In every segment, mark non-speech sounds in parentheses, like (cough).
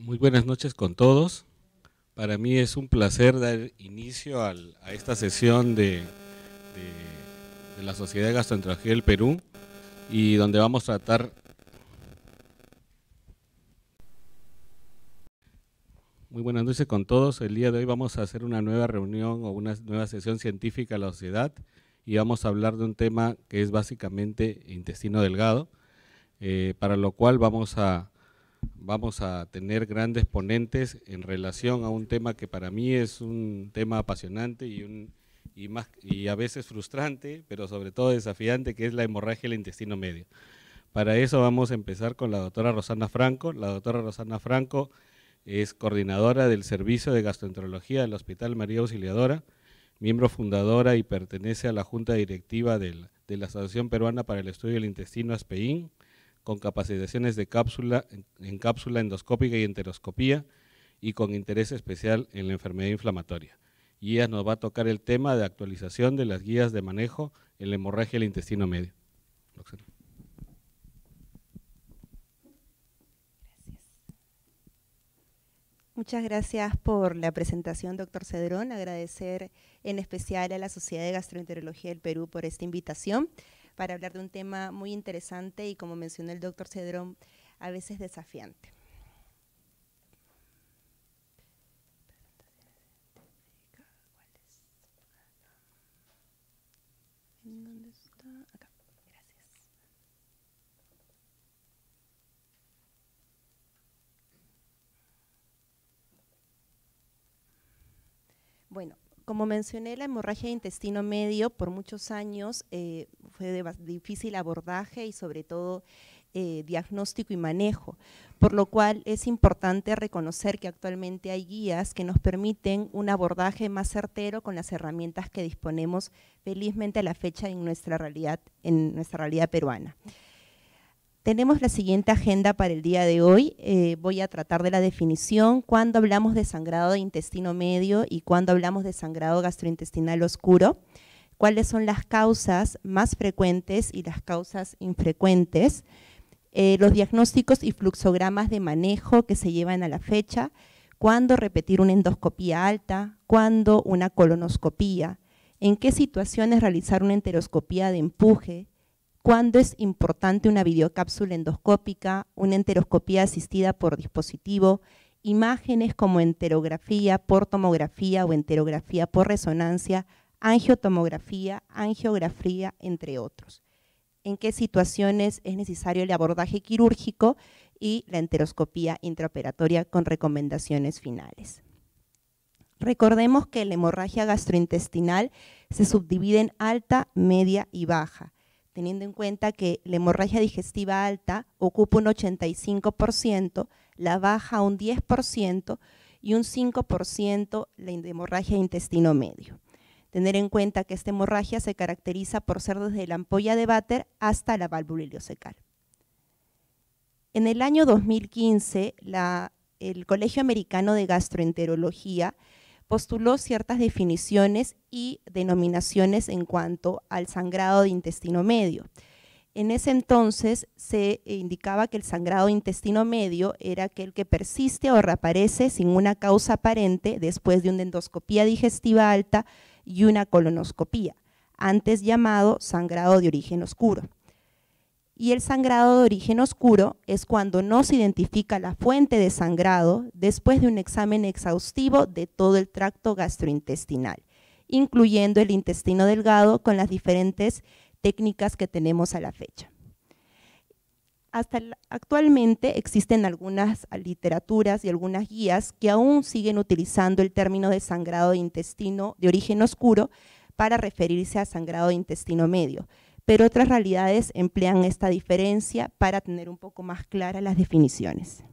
Muy buenas noches con todos. Para mí es un placer dar inicio a esta sesión de, la Sociedad de Gastroenterología del Perú y donde vamos a tratar Muy buenas noches con todos. El día de hoy vamos a hacer una nueva reunión o una nueva sesión científica de la sociedad y vamos a hablar de un tema que es básicamente intestino delgado, eh, para lo cual vamos a, vamos a tener grandes ponentes en relación a un tema que para mí es un tema apasionante y, a veces frustrante, pero sobre todo desafiante, que es la hemorragia del intestino medio. Para eso vamos a empezar con la doctora Rosana Franco. La doctora Rosana Franco es coordinadora del Servicio de Gastroenterología del Hospital María Auxiliadora, miembro fundadora y pertenece a la Junta Directiva de la Asociación Peruana para el Estudio del Intestino, ASPEIN, con capacitaciones de cápsula, en cápsula endoscópica y enteroscopía y con interés especial en la enfermedad inflamatoria. Y nos va a tocar el tema de actualización de las guías de manejo en la hemorragia del intestino medio. Muchas gracias por la presentación, doctor Cedrón. Agradecer en especial a la Sociedad de Gastroenterología del Perú por esta invitación para hablar de un tema muy interesante y, como mencionó el doctor Cedrón, a veces desafiante. Bueno, como mencioné, la hemorragia de intestino medio por muchos años eh, fue de difícil abordaje y sobre todo eh, diagnóstico y manejo, por lo cual es importante reconocer que actualmente hay guías que nos permiten un abordaje más certero con las herramientas que disponemos felizmente a la fecha en nuestra realidad, en nuestra realidad peruana. Tenemos la siguiente agenda para el día de hoy. Eh, voy a tratar de la definición, cuando hablamos de sangrado de intestino medio y cuando hablamos de sangrado gastrointestinal oscuro, cuáles son las causas más frecuentes y las causas infrecuentes, eh, los diagnósticos y fluxogramas de manejo que se llevan a la fecha, cuándo repetir una endoscopía alta, cuándo una colonoscopía, en qué situaciones realizar una enteroscopía de empuje, cuándo es importante una videocápsula endoscópica, una enteroscopía asistida por dispositivo, imágenes como enterografía por tomografía o enterografía por resonancia, angiotomografía, angiografía, entre otros. En qué situaciones es necesario el abordaje quirúrgico y la enteroscopía intraoperatoria con recomendaciones finales. Recordemos que la hemorragia gastrointestinal se subdivide en alta, media y baja teniendo en cuenta que la hemorragia digestiva alta ocupa un 85%, la baja un 10% y un 5% la hemorragia de intestino medio. Tener en cuenta que esta hemorragia se caracteriza por ser desde la ampolla de váter hasta la válvula ileocecal. En el año 2015, el Colegio Americano de Gastroenterología postuló ciertas definiciones y denominaciones en cuanto al sangrado de intestino medio. En ese entonces se indicaba que el sangrado de intestino medio era aquel que persiste o reaparece sin una causa aparente después de una endoscopía digestiva alta y una colonoscopía, antes llamado sangrado de origen oscuro y el sangrado de origen oscuro es cuando no se identifica la fuente de sangrado después de un examen exhaustivo de todo el tracto gastrointestinal, incluyendo el intestino delgado con las diferentes técnicas que tenemos a la fecha. Hasta actualmente existen algunas literaturas y algunas guías que aún siguen utilizando el término de sangrado de intestino de origen oscuro para referirse a sangrado de intestino medio, pero otras realidades emplean esta diferencia para tener un poco más claras las definiciones.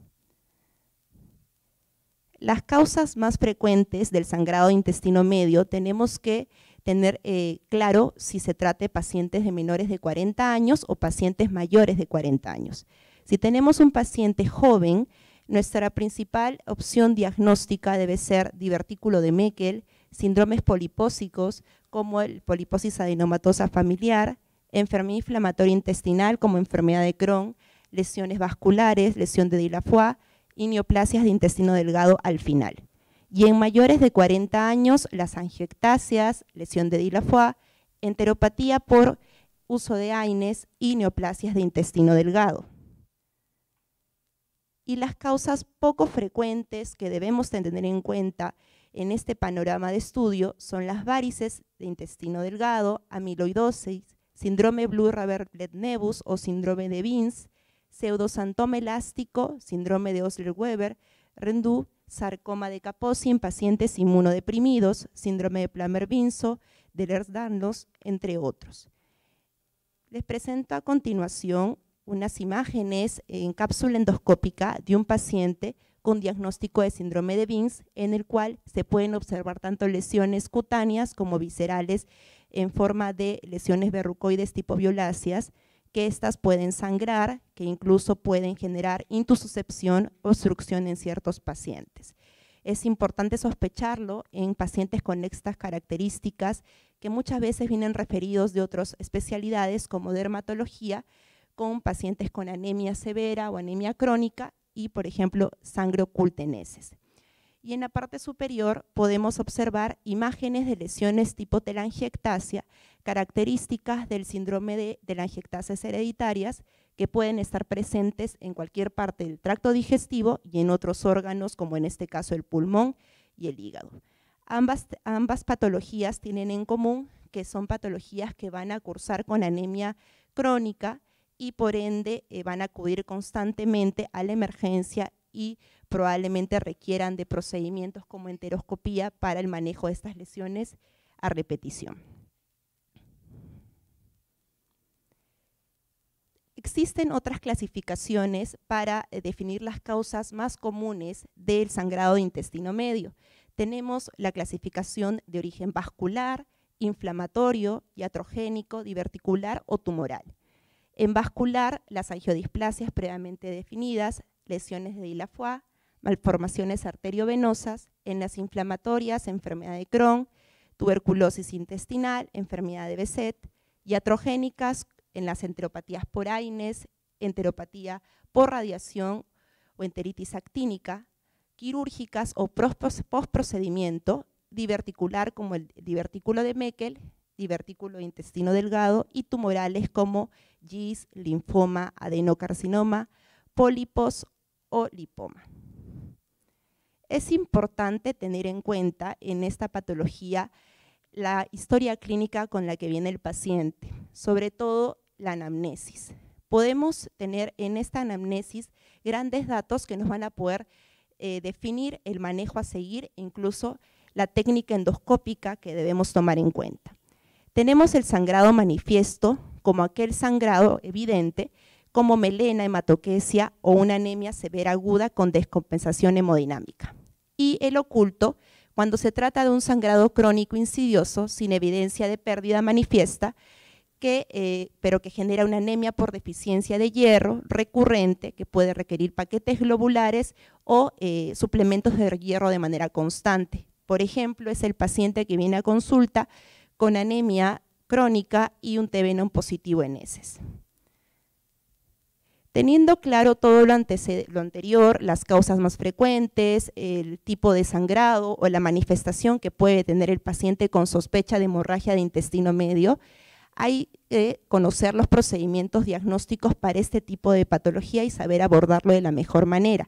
Las causas más frecuentes del sangrado de intestino medio tenemos que tener eh, claro si se trata de pacientes de menores de 40 años o pacientes mayores de 40 años. Si tenemos un paciente joven, nuestra principal opción diagnóstica debe ser divertículo de Meckel, síndromes polipósicos como el poliposis adenomatosa familiar, enfermedad inflamatoria intestinal como enfermedad de Crohn, lesiones vasculares, lesión de Dilafoy y neoplasias de intestino delgado al final. Y en mayores de 40 años, las angiectasias, lesión de Dilafoy, enteropatía por uso de AINES y neoplasias de intestino delgado. Y las causas poco frecuentes que debemos tener en cuenta en este panorama de estudio son las varices de intestino delgado, amiloidosis, síndrome Blue Raverlet Nebus o síndrome de Vince, pseudosantoma elástico, síndrome de Osler-Weber, Rendu, sarcoma de Kaposi en pacientes inmunodeprimidos, síndrome de plummer vinso lers danlos entre otros. Les presento a continuación unas imágenes en cápsula endoscópica de un paciente con diagnóstico de síndrome de Vince, en el cual se pueden observar tanto lesiones cutáneas como viscerales en forma de lesiones verrucoides tipo violáceas, que estas pueden sangrar, que incluso pueden generar intususcepción, obstrucción en ciertos pacientes. Es importante sospecharlo en pacientes con estas características que muchas veces vienen referidos de otras especialidades como dermatología, con pacientes con anemia severa o anemia crónica y, por ejemplo, sangre oculta y en la parte superior podemos observar imágenes de lesiones tipo telangiectasia, características del síndrome de telangiectasias hereditarias que pueden estar presentes en cualquier parte del tracto digestivo y en otros órganos como en este caso el pulmón y el hígado. Ambas, patologías tienen en común que son patologías que van a cursar con anemia crónica y por ende eh, van a acudir constantemente a la emergencia y probablemente requieran de procedimientos como enteroscopía para el manejo de estas lesiones a repetición. Existen otras clasificaciones para eh, definir las causas más comunes del sangrado de intestino medio. Tenemos la clasificación de origen vascular, inflamatorio, iatrogénico, diverticular o tumoral. En vascular, las angiodisplasias previamente definidas, lesiones de dilafua, malformaciones arteriovenosas, en las inflamatorias, enfermedad de Crohn, tuberculosis intestinal, enfermedad de Beset, iatrogénicas, en las enteropatías por AINES, enteropatía por radiación o enteritis actínica, quirúrgicas o postprocedimiento, diverticular como el divertículo de Meckel, divertículo de intestino delgado y tumorales como GIS, linfoma, adenocarcinoma, pólipos o lipoma. Es importante tener en cuenta en esta patología la historia clínica con la que viene el paciente, sobre todo la anamnesis. Podemos tener en esta anamnesis grandes datos que nos van a poder eh, definir el manejo a seguir, incluso la técnica endoscópica que debemos tomar en cuenta. Tenemos el sangrado manifiesto como aquel sangrado evidente como melena, hematoquesia o una anemia severa aguda con descompensación hemodinámica. Y el oculto, cuando se trata de un sangrado crónico insidioso sin evidencia de pérdida manifiesta, que, eh, pero que genera una anemia por deficiencia de hierro recurrente, que puede requerir paquetes globulares o eh, suplementos de hierro de manera constante. Por ejemplo, es el paciente que viene a consulta con anemia crónica y un TV positivo en heces teniendo claro todo lo, anterior, las causas más frecuentes, el tipo de sangrado o la manifestación que puede tener el paciente con sospecha de hemorragia de intestino medio, hay que conocer los procedimientos diagnósticos para este tipo de patología y saber abordarlo de la mejor manera.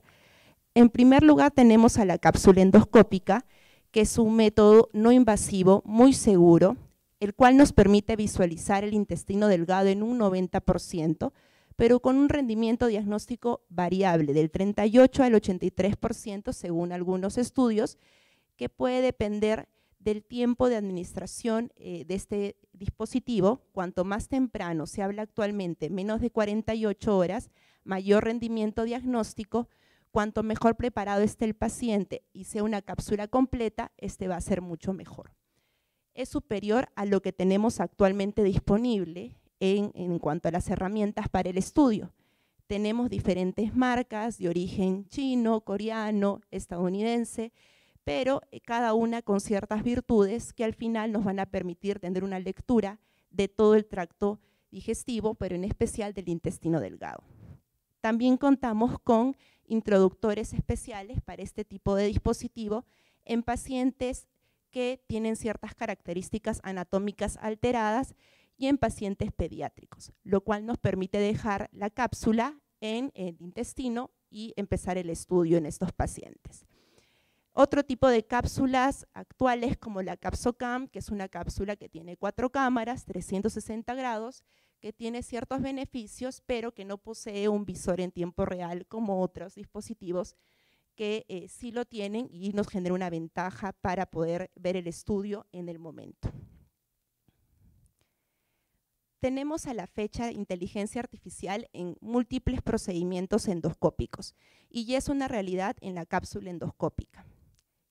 En primer lugar tenemos a la cápsula endoscópica, que es un método no invasivo, muy seguro, el cual nos permite visualizar el intestino delgado en un 90%, pero con un rendimiento diagnóstico variable del 38 al 83% según algunos estudios, que puede depender del tiempo de administración eh, de este dispositivo. Cuanto más temprano se habla actualmente, menos de 48 horas, mayor rendimiento diagnóstico, cuanto mejor preparado esté el paciente y sea una cápsula completa, este va a ser mucho mejor. Es superior a lo que tenemos actualmente disponible en, cuanto a las herramientas para el estudio. Tenemos diferentes marcas de origen chino, coreano, estadounidense, pero eh, cada una con ciertas virtudes que al final nos van a permitir tener una lectura de todo el tracto digestivo, pero en especial del intestino delgado. También contamos con introductores especiales para este tipo de dispositivo en pacientes que tienen ciertas características anatómicas alteradas y en pacientes pediátricos, lo cual nos permite dejar la cápsula en el intestino y empezar el estudio en estos pacientes. Otro tipo de cápsulas actuales como la Capsocam, que es una cápsula que tiene cuatro cámaras, 360 grados, que tiene ciertos beneficios, pero que no posee un visor en tiempo real como otros dispositivos que eh, sí lo tienen y nos genera una ventaja para poder ver el estudio en el momento tenemos a la fecha inteligencia artificial en múltiples procedimientos endoscópicos y ya es una realidad en la cápsula endoscópica.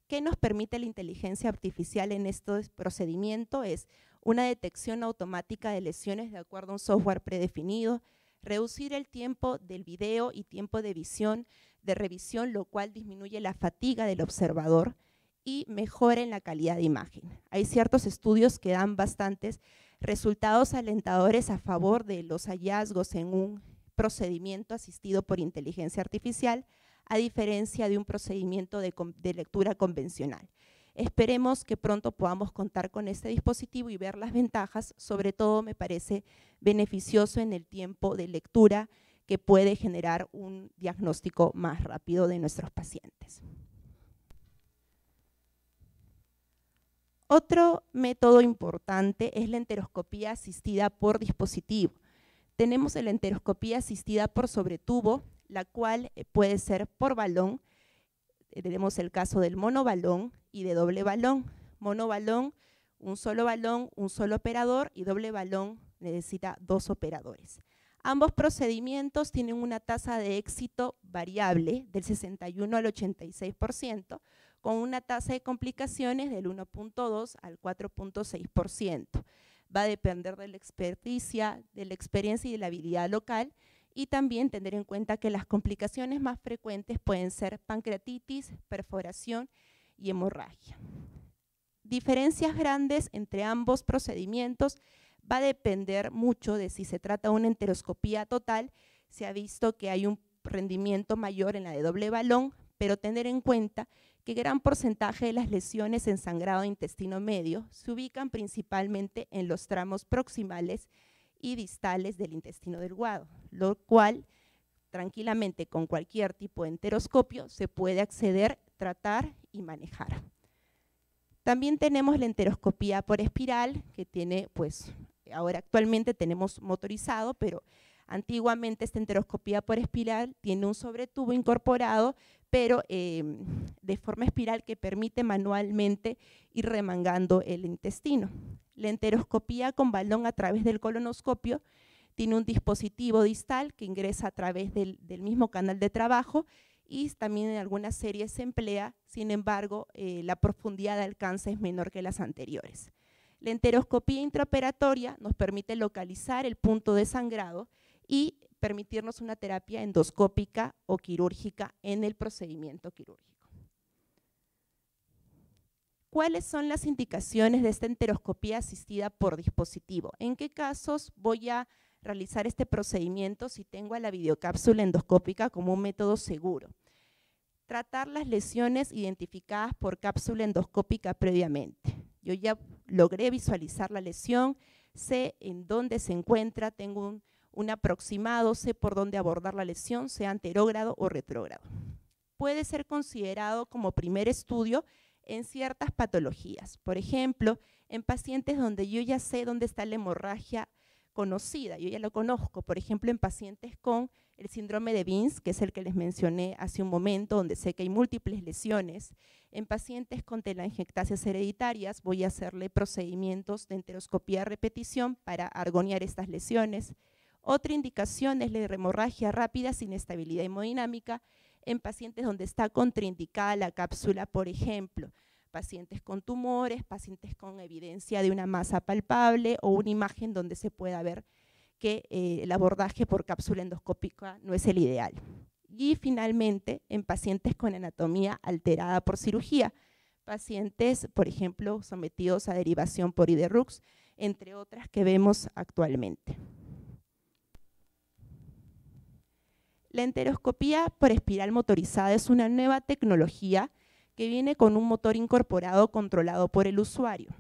¿Qué nos permite la inteligencia artificial en estos procedimientos? Es una detección automática de lesiones de acuerdo a un software predefinido, reducir el tiempo del video y tiempo de visión, de revisión, lo cual disminuye la fatiga del observador y mejora la calidad de imagen. Hay ciertos estudios que dan bastantes resultados alentadores a favor de los hallazgos en un procedimiento asistido por inteligencia artificial, a diferencia de un procedimiento de, lectura convencional. Esperemos que pronto podamos contar con este dispositivo y ver las ventajas, sobre todo me parece beneficioso en el tiempo de lectura que puede generar un diagnóstico más rápido de nuestros pacientes. Otro método importante es la enteroscopía asistida por dispositivo. Tenemos la enteroscopía asistida por sobretubo, la cual eh, puede ser por balón. Eh, tenemos el caso del monobalón y de doble balón. Monobalón, un solo balón, un solo operador y doble balón necesita dos operadores. Ambos procedimientos tienen una tasa de éxito variable del 61 al 86%, con una tasa de complicaciones del 1.2 al 4.6%. Va a depender de la experticia, de la experiencia y de la habilidad local y también tener en cuenta que las complicaciones más frecuentes pueden ser pancreatitis, perforación y hemorragia. Diferencias grandes entre ambos procedimientos va a depender mucho de si se trata de una enteroscopía total, se ha visto que hay un rendimiento mayor en la de doble balón, pero tener en cuenta que gran porcentaje de las lesiones en sangrado e intestino medio se ubican principalmente en los tramos proximales y distales del intestino delgado, lo cual tranquilamente con cualquier tipo de enteroscopio se puede acceder, tratar y manejar. También tenemos la enteroscopía por espiral, que tiene, pues, ahora actualmente tenemos motorizado, pero antiguamente esta enteroscopía por espiral tiene un sobretubo incorporado pero em, de forma espiral que permite manualmente ir remangando el intestino. La enteroscopía con balón a través del colonoscopio tiene un dispositivo distal que ingresa a través del, mismo canal de trabajo y también en algunas series se emplea, sin embargo, eh, la profundidad de alcance es menor que las anteriores. La enteroscopía intraoperatoria nos permite localizar el punto de sangrado y permitirnos una terapia endoscópica o quirúrgica en el procedimiento quirúrgico. ¿Cuáles son las indicaciones de esta enteroscopía asistida por dispositivo? ¿En qué casos voy a realizar este procedimiento si tengo a la videocápsula endoscópica como un método seguro? Tratar las lesiones identificadas por cápsula endoscópica previamente. Yo ya logré visualizar la lesión, sé en dónde se encuentra, tengo un un aproximado, sé por dónde abordar la lesión, sea anterógrado o retrógrado. Puede ser considerado como primer estudio en ciertas patologías, por ejemplo, en pacientes donde yo ya sé dónde está la hemorragia conocida, yo ya lo conozco, por ejemplo, en pacientes con el síndrome de Vince, que es el que les mencioné hace un momento, donde sé que hay múltiples lesiones. En pacientes con telangiectasias hereditarias voy a hacerle procedimientos de enteroscopía a repetición para argonear estas lesiones. Otra indicación es la hemorragia rápida sin estabilidad hemodinámica en pacientes donde está contraindicada la cápsula, por ejemplo, pacientes con tumores, pacientes con evidencia de una masa palpable o una imagen donde se pueda ver que eh, el abordaje por cápsula endoscópica no es el ideal. Y finalmente, en pacientes con anatomía alterada por cirugía, pacientes, por ejemplo, sometidos a derivación por Iderux, entre otras que vemos actualmente. La enteroscopía por espiral motorizada es una nueva tecnología que viene con un motor incorporado controlado por el usuario.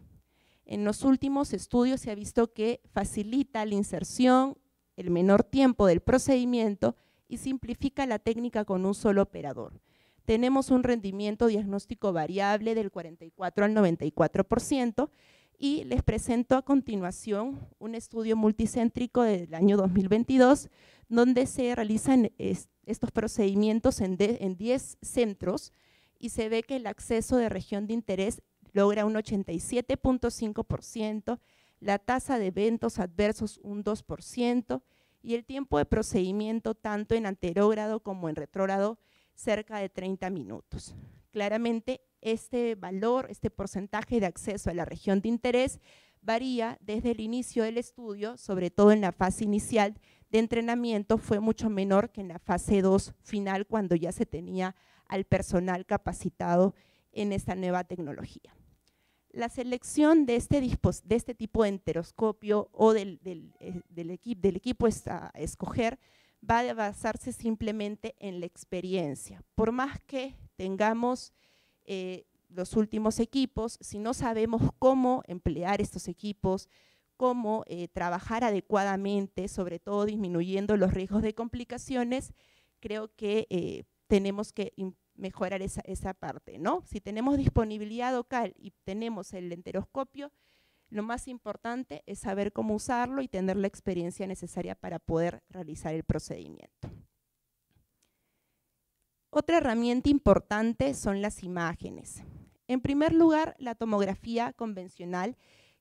En los últimos estudios se ha visto que facilita la inserción, el menor tiempo del procedimiento y simplifica la técnica con un solo operador. Tenemos un rendimiento diagnóstico variable del 44 al 94% y les presento a continuación un estudio multicéntrico del año 2022 donde se realizan estos procedimientos en 10 centros y se ve que el acceso de región de interés logra un 87.5%, la tasa de eventos adversos un 2% y el tiempo de procedimiento tanto en anterógrado como en retrógrado cerca de 30 minutos. Claramente este valor, este porcentaje de acceso a la región de interés varía desde el inicio del estudio, sobre todo en la fase inicial de entrenamiento, fue mucho menor que en la fase 2 final, cuando ya se tenía al personal capacitado en esta nueva tecnología. La selección de este, de este tipo de enteroscopio o del, del, eh, del equipo a escoger va a basarse simplemente en la experiencia. Por más que tengamos eh, los últimos equipos, si no sabemos cómo emplear estos equipos, cómo eh, trabajar adecuadamente, sobre todo disminuyendo los riesgos de complicaciones, creo que eh, tenemos que mejorar esa, parte. Si tenemos disponibilidad local y tenemos el enteroscopio, lo más importante es saber cómo usarlo y tener la experiencia necesaria para poder realizar el procedimiento. Otra herramienta importante son las imágenes. En primer lugar, la tomografía convencional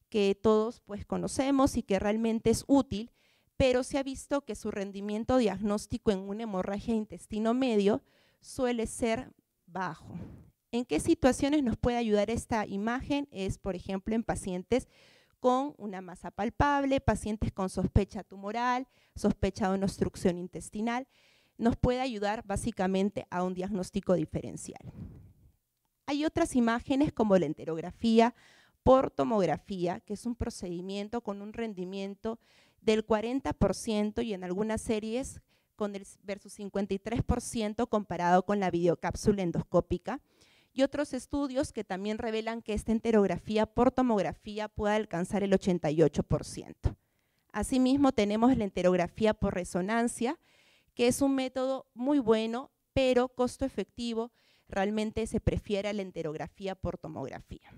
que todos pues, conocemos y que realmente es útil, pero se ha visto que su rendimiento diagnóstico en una hemorragia de intestino medio suele ser bajo. ¿En qué situaciones nos puede ayudar esta imagen? Es, por ejemplo, en pacientes con una masa palpable, pacientes con sospecha tumoral, sospecha de una obstrucción intestinal nos puede ayudar básicamente a un diagnóstico diferencial. Hay otras imágenes como la enterografía por tomografía, que es un procedimiento con un rendimiento del 40% y en algunas series con el versus 53% comparado con la videocápsula endoscópica. Y otros estudios que también revelan que esta enterografía por tomografía puede alcanzar el 88%. Asimismo, tenemos la enterografía por resonancia, que es un método muy bueno, pero costo efectivo, realmente se prefiere a la enterografía por tomografía.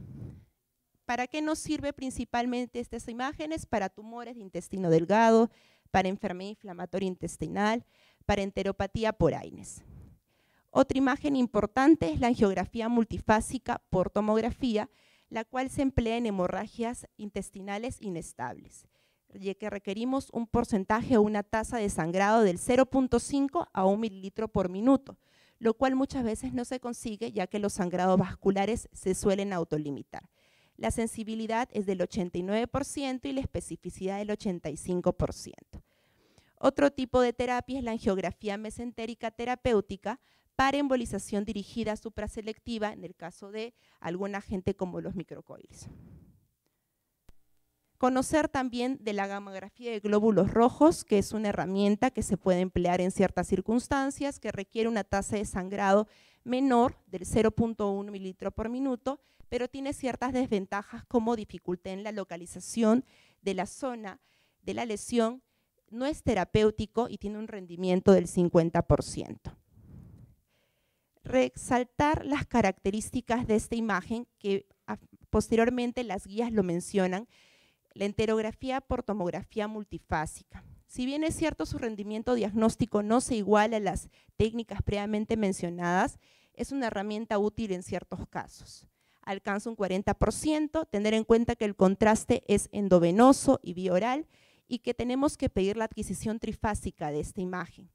¿Para qué nos sirve principalmente estas imágenes? Para tumores de intestino delgado, para enfermedad inflamatoria intestinal, para enteropatía por AINES. Otra imagen importante es la angiografía multifásica por tomografía, la cual se emplea en hemorragias intestinales inestables que requerimos un porcentaje o una tasa de sangrado del 0.5 a 1 mililitro por minuto, lo cual muchas veces no se consigue ya que los sangrados vasculares se suelen autolimitar. La sensibilidad es del 89% y la especificidad del 85%. Otro tipo de terapia es la angiografía mesentérica terapéutica para embolización dirigida supraselectiva en el caso de algún agente como los microcoils. Conocer también de la gamografía de glóbulos rojos, que es una herramienta que se puede emplear en ciertas circunstancias, que requiere una tasa de sangrado menor del 0.1 mililitro por minuto, pero tiene ciertas desventajas como dificultad en la localización de la zona de la lesión, no es terapéutico y tiene un rendimiento del 50%. Resaltar las características de esta imagen, que posteriormente las guías lo mencionan, la enterografía por tomografía multifásica. Si bien es cierto su rendimiento diagnóstico no se iguala a las técnicas previamente mencionadas, es una herramienta útil en ciertos casos. Alcanza un 40%, tener en cuenta que el contraste es endovenoso y bioral y que tenemos que pedir la adquisición trifásica de esta imagen.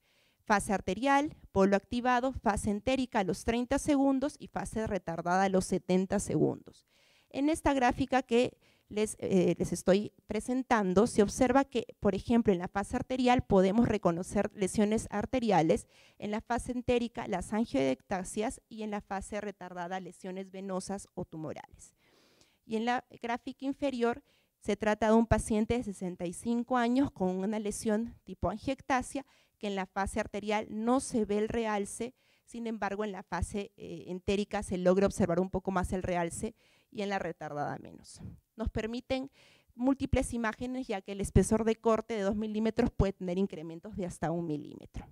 Fase arterial, polo activado, fase entérica a los 30 segundos y fase retardada a los 70 segundos. En esta gráfica que eh, les, estoy presentando, se observa que, por ejemplo, en la fase arterial podemos reconocer lesiones arteriales, en la fase entérica las angioidectasias y en la fase retardada lesiones venosas o tumorales. Y en la gráfica inferior se trata de un paciente de 65 años con una lesión tipo angiectasia que en la fase arterial no se ve el realce, sin embargo en la fase eh, entérica se logra observar un poco más el realce y en la retardada menos. Nos permiten múltiples imágenes ya que el espesor de corte de 2 milímetros puede tener incrementos de hasta 1 milímetro.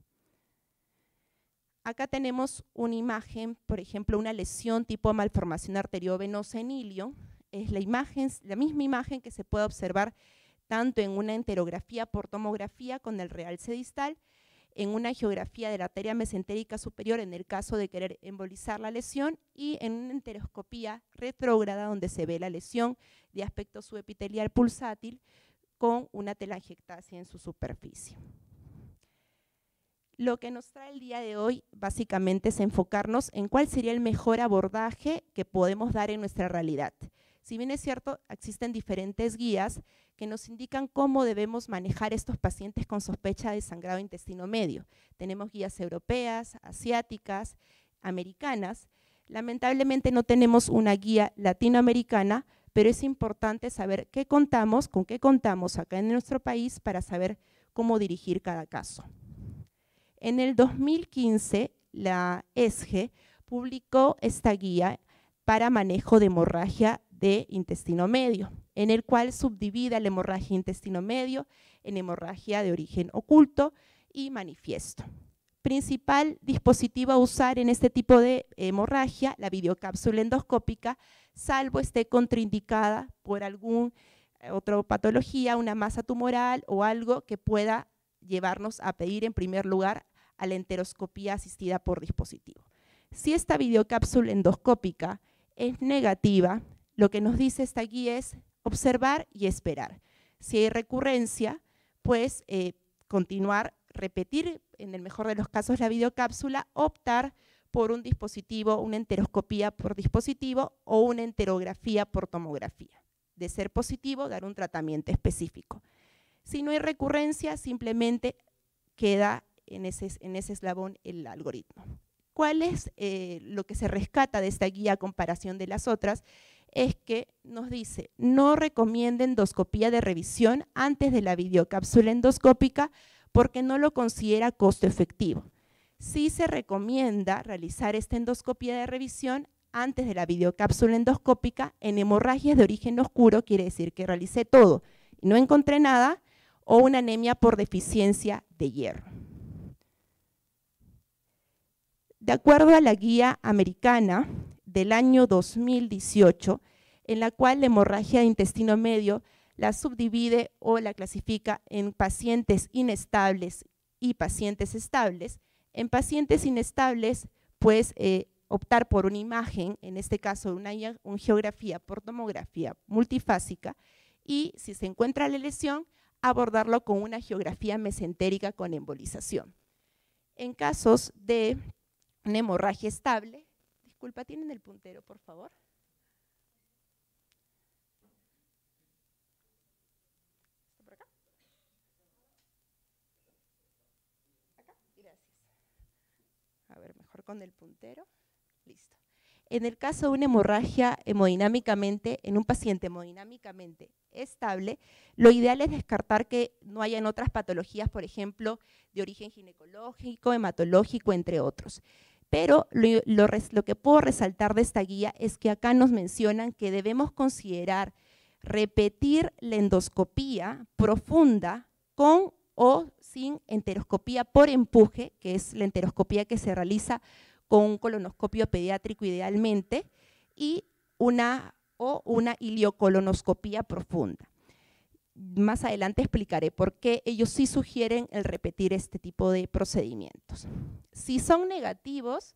Acá tenemos una imagen, por ejemplo, una lesión tipo malformación arteriovenosa en ilio. Es la, imagen, la misma imagen que se puede observar tanto en una enterografía por tomografía con el realce distal, en una geografía de la arteria mesentérica superior en el caso de querer embolizar la lesión y en una enteroscopía retrógrada donde se ve la lesión de aspecto subepitelial pulsátil con una telangiectasia en su superficie. Lo que nos trae el día de hoy básicamente es enfocarnos en cuál sería el mejor abordaje que podemos dar en nuestra realidad. Si bien es cierto, existen diferentes guías que nos indican cómo debemos manejar estos pacientes con sospecha de sangrado intestino medio. Tenemos guías europeas, asiáticas, americanas. Lamentablemente no tenemos una guía latinoamericana, pero es importante saber qué contamos, con qué contamos acá en nuestro país para saber cómo dirigir cada caso. En el 2015, la ESGE publicó esta guía para manejo de hemorragia de intestino medio, en el cual subdivida la hemorragia intestino medio en hemorragia de origen oculto y manifiesto. Principal dispositivo a usar en este tipo de hemorragia, la videocápsula endoscópica, salvo esté contraindicada por alguna eh, otra patología, una masa tumoral o algo que pueda llevarnos a pedir en primer lugar a la enteroscopía asistida por dispositivo. Si esta videocápsula endoscópica es negativa, lo que nos dice esta guía es observar y esperar. Si hay recurrencia, pues eh, continuar, repetir en el mejor de los casos la videocápsula, optar por un dispositivo, una enteroscopía por dispositivo o una enterografía por tomografía. De ser positivo, dar un tratamiento específico. Si no hay recurrencia, simplemente queda en ese, eslabón el algoritmo. ¿Cuál es eh, lo que se rescata de esta guía a comparación de las otras? es que nos dice, no recomienda endoscopía de revisión antes de la videocápsula endoscópica porque no lo considera costo efectivo. Sí se recomienda realizar esta endoscopía de revisión antes de la videocápsula endoscópica en hemorragias de origen oscuro, quiere decir que realicé todo y no encontré nada, o una anemia por deficiencia de hierro. De acuerdo a la guía americana del año 2018, en la cual la hemorragia de intestino medio la subdivide o la clasifica en pacientes inestables y pacientes estables. En pacientes inestables, pues eh, optar por una imagen, en este caso una, geografía por tomografía multifásica, y si se encuentra la lesión, abordarlo con una geografía mesentérica con embolización. En casos de hemorragia estable, disculpa, ¿tienen el puntero, por favor? ¿Está por acá? Acá, gracias. A ver, mejor con el puntero. Listo. En el caso de una hemorragia hemodinámicamente, en un paciente hemodinámicamente estable, lo ideal es descartar que no hayan otras patologías, por ejemplo, de origen ginecológico, hematológico, entre otros. Pero lo, que puedo resaltar de esta guía es que acá nos mencionan que debemos considerar repetir la endoscopía profunda con o sin enteroscopía por empuje, que es la enteroscopía que se realiza con un colonoscopio pediátrico idealmente, y una o una ileocolonoscopía profunda más adelante explicaré por qué ellos sí sugieren el repetir este tipo de procedimientos. Si son negativos,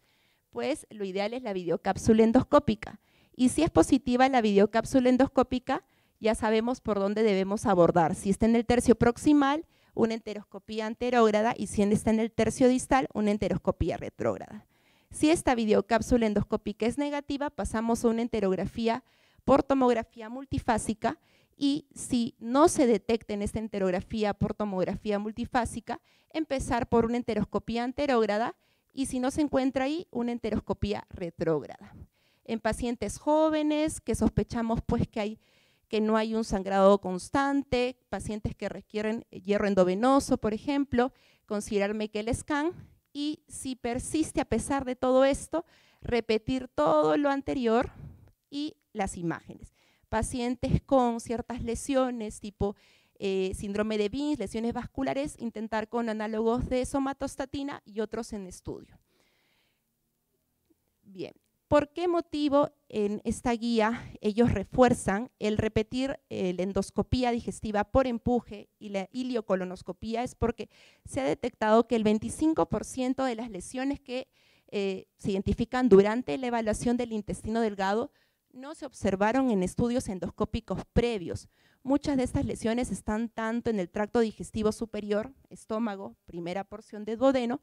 pues lo ideal es la videocápsula endoscópica. Y si es positiva la videocápsula endoscópica, ya sabemos por dónde debemos abordar. Si está en el tercio proximal, una enteroscopía anterógrada, y si está en el tercio distal, una enteroscopía retrógrada. Si esta videocápsula endoscópica es negativa, pasamos a una enterografía por tomografía multifásica, y si no se detecta en esta enterografía por tomografía multifásica, empezar por una enteroscopía anterógrada y si no se encuentra ahí, una enteroscopía retrógrada. En pacientes jóvenes que sospechamos pues que, no hay un sangrado constante, pacientes que requieren hierro endovenoso, por ejemplo, considerarme que el scan y si persiste a pesar de todo esto, repetir todo lo anterior y las imágenes pacientes con ciertas lesiones tipo eh, síndrome de Vins, lesiones vasculares, intentar con análogos de somatostatina y otros en estudio. Bien, ¿por qué motivo en esta guía ellos refuerzan el repetir eh, la endoscopía digestiva por empuje y la iliocolonoscopía? Es porque se ha detectado que el 25% de las lesiones que eh, se identifican durante la evaluación del intestino delgado no se observaron en estudios endoscópicos previos. Muchas de estas lesiones están tanto en el tracto digestivo superior, estómago, primera porción de duodeno,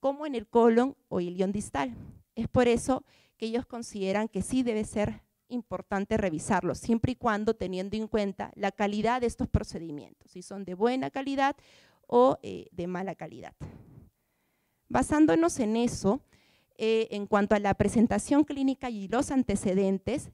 como en el colon o ilión distal. Es por eso que ellos consideran que sí debe ser importante revisarlos, siempre y cuando teniendo en cuenta la calidad de estos procedimientos, si son de buena calidad o eh, de mala calidad. Basándonos en eso, eh, en cuanto a la presentación clínica y los antecedentes,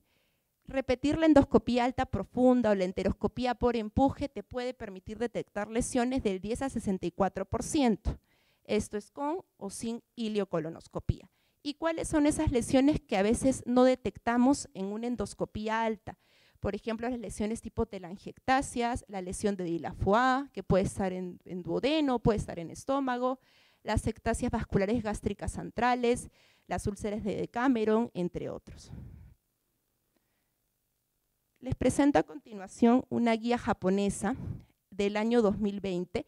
repetir la endoscopía alta profunda o la enteroscopía por empuje te puede permitir detectar lesiones del 10 a 64%. Esto es con o sin iliocolonoscopía. ¿Y cuáles son esas lesiones que a veces no detectamos en una endoscopía alta? Por ejemplo, las lesiones tipo telangiectasias, la lesión de Dilafoa, que puede estar en duodeno, puede estar en estómago, las ectasias vasculares gástricas centrales, las úlceras de Decameron, entre otros. Les presento a continuación una guía japonesa del año 2020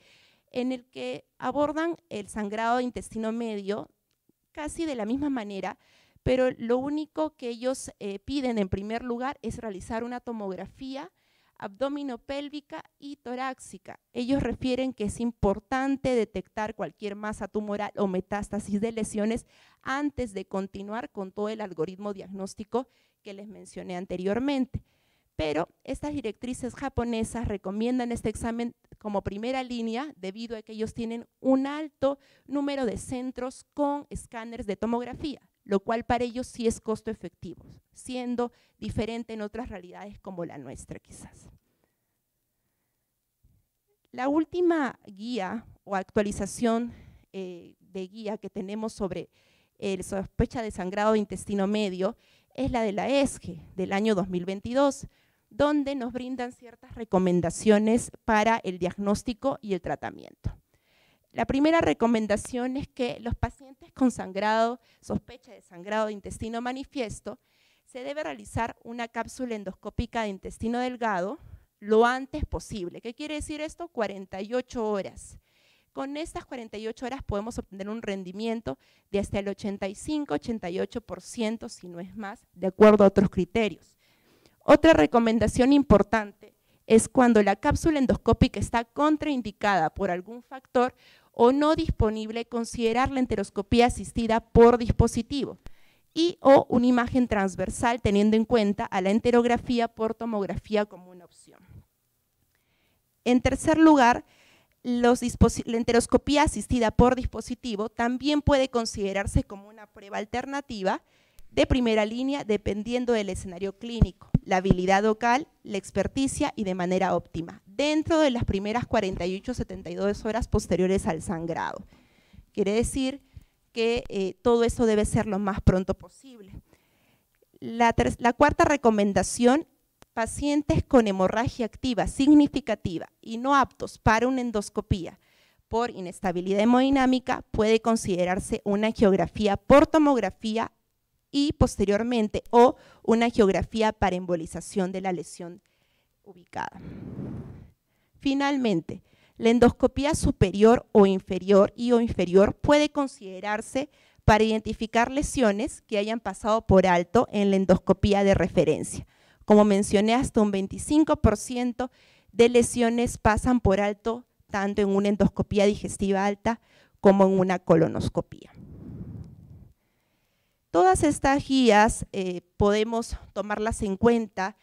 en el que abordan el sangrado de intestino medio casi de la misma manera, pero lo único que ellos eh, piden en primer lugar es realizar una tomografía pélvica y torácica. Ellos refieren que es importante detectar cualquier masa tumoral o metástasis de lesiones antes de continuar con todo el algoritmo diagnóstico que les mencioné anteriormente. Pero estas directrices japonesas recomiendan este examen como primera línea debido a que ellos tienen un alto número de centros con escáneres de tomografía lo cual para ellos sí es costo efectivo, siendo diferente en otras realidades como la nuestra quizás. La última guía o actualización eh, de guía que tenemos sobre el eh, sospecha de sangrado de intestino medio es la de la ESGE del año 2022, donde nos brindan ciertas recomendaciones para el diagnóstico y el tratamiento. La primera recomendación es que los pacientes con sangrado, sospecha de sangrado de intestino manifiesto, se debe realizar una cápsula endoscópica de intestino delgado lo antes posible. ¿Qué quiere decir esto? 48 horas. Con estas 48 horas podemos obtener un rendimiento de hasta el 85-88%, si no es más, de acuerdo a otros criterios. Otra recomendación importante es cuando la cápsula endoscópica está contraindicada por algún factor, o no disponible considerar la enteroscopía asistida por dispositivo y o una imagen transversal teniendo en cuenta a la enterografía por tomografía como una opción. En tercer lugar, la enteroscopía asistida por dispositivo también puede considerarse como una prueba alternativa de primera línea dependiendo del escenario clínico, la habilidad local, la experticia y de manera óptima, dentro de las primeras 48 72 horas posteriores al sangrado. Quiere decir que eh, todo eso debe ser lo más pronto posible. La, cuarta recomendación, pacientes con hemorragia activa significativa y no aptos para una endoscopía por inestabilidad hemodinámica puede considerarse una geografía por tomografía y posteriormente o una geografía para embolización de la lesión ubicada. Finalmente, la endoscopía superior o inferior y o inferior puede considerarse para identificar lesiones que hayan pasado por alto en la endoscopía de referencia. Como mencioné, hasta un 25% de lesiones pasan por alto tanto en una endoscopía digestiva alta como en una colonoscopía. Todas estas guías eh, podemos tomarlas en cuenta,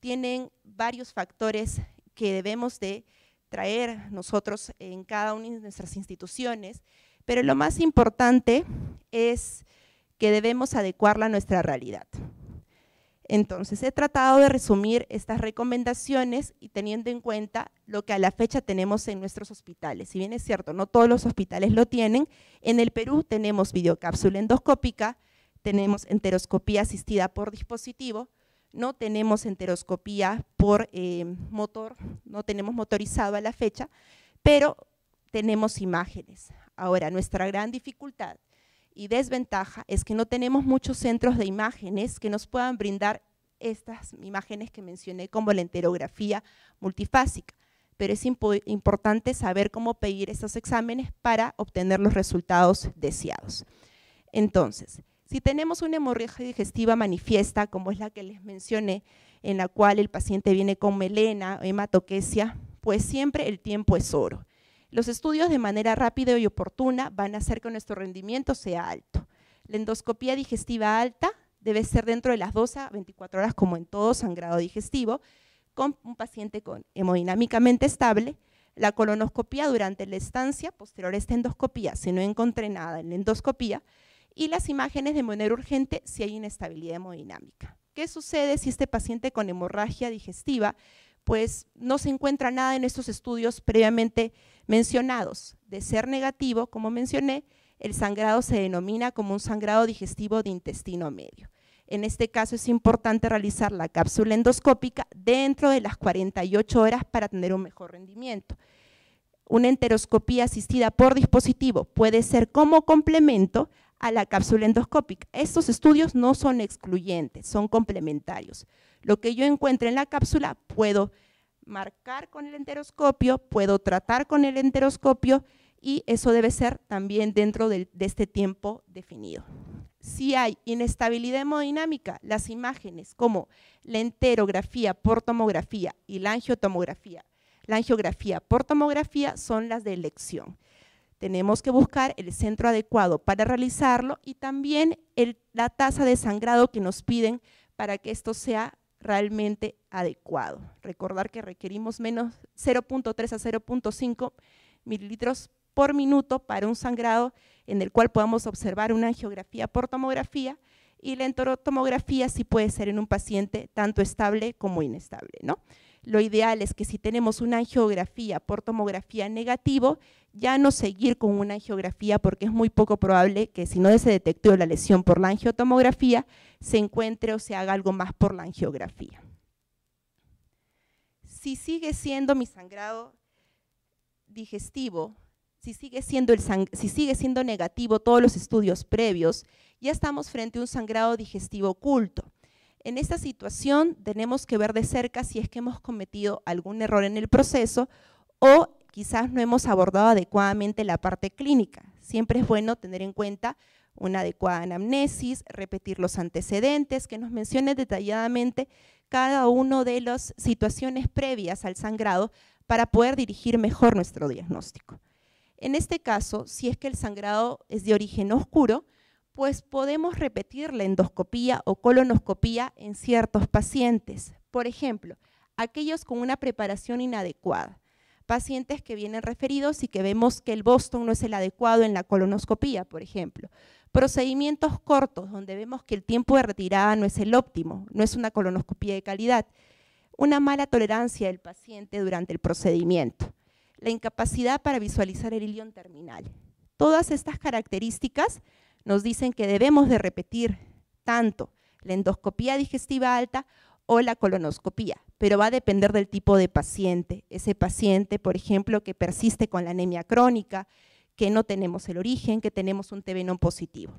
tienen varios factores que debemos de traer nosotros en cada una de nuestras instituciones, pero lo más importante es que debemos adecuarla a nuestra realidad. Entonces, he tratado de resumir estas recomendaciones y teniendo en cuenta lo que a la fecha tenemos en nuestros hospitales. Si bien es cierto, no todos los hospitales lo tienen, en el Perú tenemos videocápsula endoscópica, tenemos enteroscopía asistida por dispositivo, no tenemos enteroscopía por eh, motor, no tenemos motorizado a la fecha, pero tenemos imágenes. Ahora, nuestra gran dificultad y desventaja es que no tenemos muchos centros de imágenes que nos puedan brindar estas imágenes que mencioné como la enterografía multifásica, pero es importante saber cómo pedir estos exámenes para obtener los resultados deseados. Entonces, si tenemos una hemorragia digestiva manifiesta, como es la que les mencioné, en la cual el paciente viene con melena, hematoquesia, pues siempre el tiempo es oro. Los estudios de manera rápida y oportuna van a hacer que nuestro rendimiento sea alto. La endoscopía digestiva alta debe ser dentro de las 12 a 24 horas, como en todo sangrado digestivo, con un paciente con hemodinámicamente estable. La colonoscopia durante la estancia posterior a esta endoscopía, si no encontré nada en la endoscopía, y las imágenes de manera urgente si hay inestabilidad hemodinámica. ¿Qué sucede si este paciente con hemorragia digestiva pues no se encuentra nada en estos estudios previamente mencionados? De ser negativo, como mencioné, el sangrado se denomina como un sangrado digestivo de intestino medio. En este caso es importante realizar la cápsula endoscópica dentro de las 48 horas para tener un mejor rendimiento. Una enteroscopía asistida por dispositivo puede ser como complemento a la cápsula endoscópica. Estos estudios no son excluyentes, son complementarios. Lo que yo encuentre en la cápsula puedo marcar con el enteroscopio, puedo tratar con el enteroscopio y eso debe ser también dentro de, este tiempo definido. Si hay inestabilidad hemodinámica, las imágenes como la enterografía por tomografía y la angiotomografía, la angiografía por tomografía son las de elección. Tenemos que buscar el centro adecuado para realizarlo y también la tasa de sangrado que nos piden para que esto sea realmente adecuado. Recordar que requerimos menos 0.3 a 0.5 mililitros por minuto para un sangrado en el cual podamos observar una angiografía por tomografía y la entorotomografía sí puede ser en un paciente tanto estable como inestable, lo ideal es que si tenemos una angiografía por tomografía negativo, ya no seguir con una angiografía porque es muy poco probable que si no se detectó la lesión por la angiotomografía, se encuentre o se haga algo más por la angiografía. Si sigue siendo mi sangrado digestivo, si sigue, siendo si sigue siendo negativo todos los estudios previos, ya estamos frente a un sangrado digestivo oculto. En esta situación tenemos que ver de cerca si es que hemos cometido algún error en el proceso o quizás no hemos abordado adecuadamente la parte clínica. Siempre es bueno tener en cuenta una adecuada anamnesis, repetir los antecedentes, que nos mencione detalladamente cada una de las situaciones previas al sangrado para poder dirigir mejor nuestro diagnóstico. En este caso, si es que el sangrado es de origen oscuro, pues podemos repetir la endoscopía o colonoscopía en ciertos pacientes. Por ejemplo, aquellos con una preparación inadecuada, pacientes que vienen referidos y que vemos que el Boston no es el adecuado en la colonoscopía, por ejemplo. Procedimientos cortos, donde vemos que el tiempo de retirada no es el óptimo, no es una colonoscopía de calidad. Una mala tolerancia del paciente durante el procedimiento. La incapacidad para visualizar el ilion terminal. Todas estas características nos dicen que debemos de repetir tanto la endoscopía digestiva alta o la colonoscopía, pero va a depender del tipo de paciente. Ese paciente, por ejemplo, que persiste con la anemia crónica, que no tenemos el origen, que tenemos un TB positivo.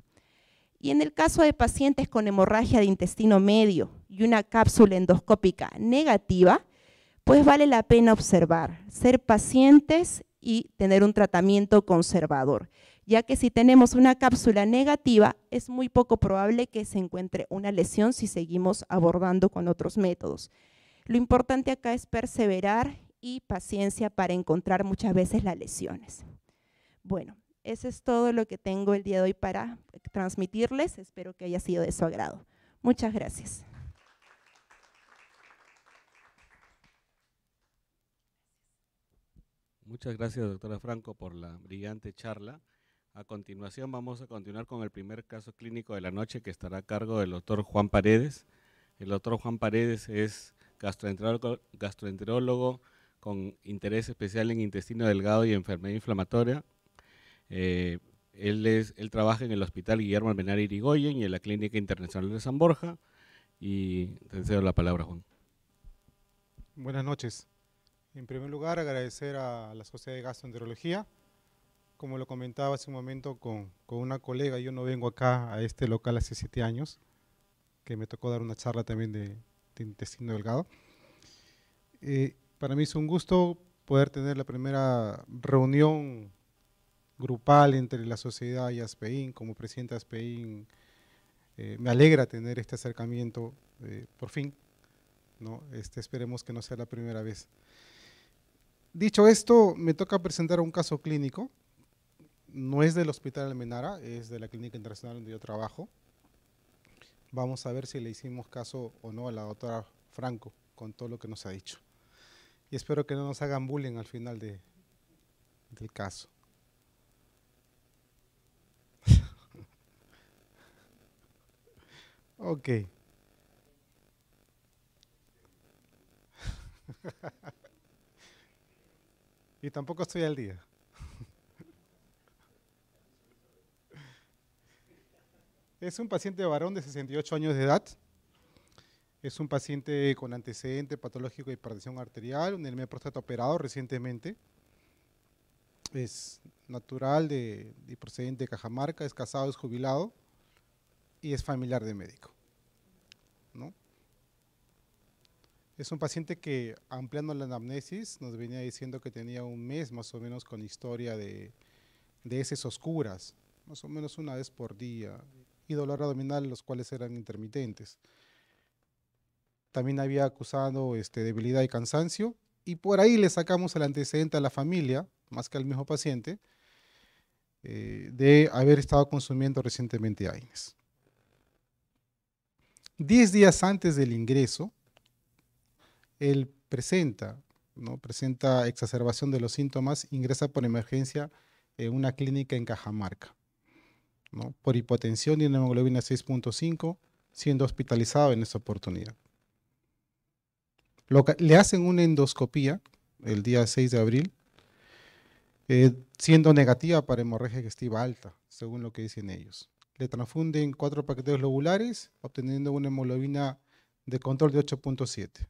Y en el caso de pacientes con hemorragia de intestino medio y una cápsula endoscópica negativa, pues vale la pena observar, ser pacientes y tener un tratamiento conservador ya que si tenemos una cápsula negativa, es muy poco probable que se encuentre una lesión si seguimos abordando con otros métodos. Lo importante acá es perseverar y paciencia para encontrar muchas veces las lesiones. Bueno, eso es todo lo que tengo el día de hoy para transmitirles. Espero que haya sido de su agrado. Muchas gracias. Muchas gracias, doctora Franco, por la brillante charla. A continuación vamos a continuar con el primer caso clínico de la noche que estará a cargo del doctor Juan Paredes. El doctor Juan Paredes es gastroenterólogo, con interés especial en intestino delgado y enfermedad inflamatoria. Eh, él, él trabaja en el Hospital Guillermo Almenar Irigoyen y en la Clínica Internacional de San Borja. Y te cedo la palabra, Juan. Buenas noches. En primer lugar, agradecer a la Sociedad de Gastroenterología como lo comentaba hace un momento con, con, una colega, yo no vengo acá a este local hace siete años, que me tocó dar una charla también de, intestino delgado. Eh, para mí es un gusto poder tener la primera reunión grupal entre la sociedad y Aspein, como presidente de Aspein, eh, me alegra tener este acercamiento eh, por fin, ¿no? este, esperemos que no sea la primera vez. Dicho esto, me toca presentar un caso clínico no es del Hospital Almenara, es de la Clínica Internacional donde yo trabajo. Vamos a ver si le hicimos caso o no a la doctora Franco con todo lo que nos ha dicho. Y espero que no nos hagan bullying al final del caso. (laughs) ok. (laughs) y tampoco estoy al día. Es un paciente varón de 68 años de edad. Es un paciente con antecedente patológico de hipertensión arterial, un hernia prostata operado recientemente. Es natural de, y procedente de Cajamarca, es casado, es jubilado y es familiar de médico. Es un paciente que, ampliando la anamnesis, nos venía diciendo que tenía un mes más o menos con historia de, de heces oscuras, más o menos una vez por día, y dolor abdominal, los cuales eran intermitentes. También había acusado este, debilidad y cansancio, y por ahí le sacamos el antecedente a la familia, más que al mismo paciente, eh, de haber estado consumiendo recientemente AINES. Diez días antes del ingreso, él presenta, ¿no? presenta exacerbación de los síntomas, ingresa por emergencia en una clínica en Cajamarca por hipotensión y una hemoglobina 6.5, siendo hospitalizado en esta oportunidad. le hacen una endoscopía el día 6 de abril, eh, siendo negativa para hemorragia digestiva alta, según lo que dicen ellos. Le transfunden cuatro paquetes globulares, obteniendo una hemoglobina de control de 8.7.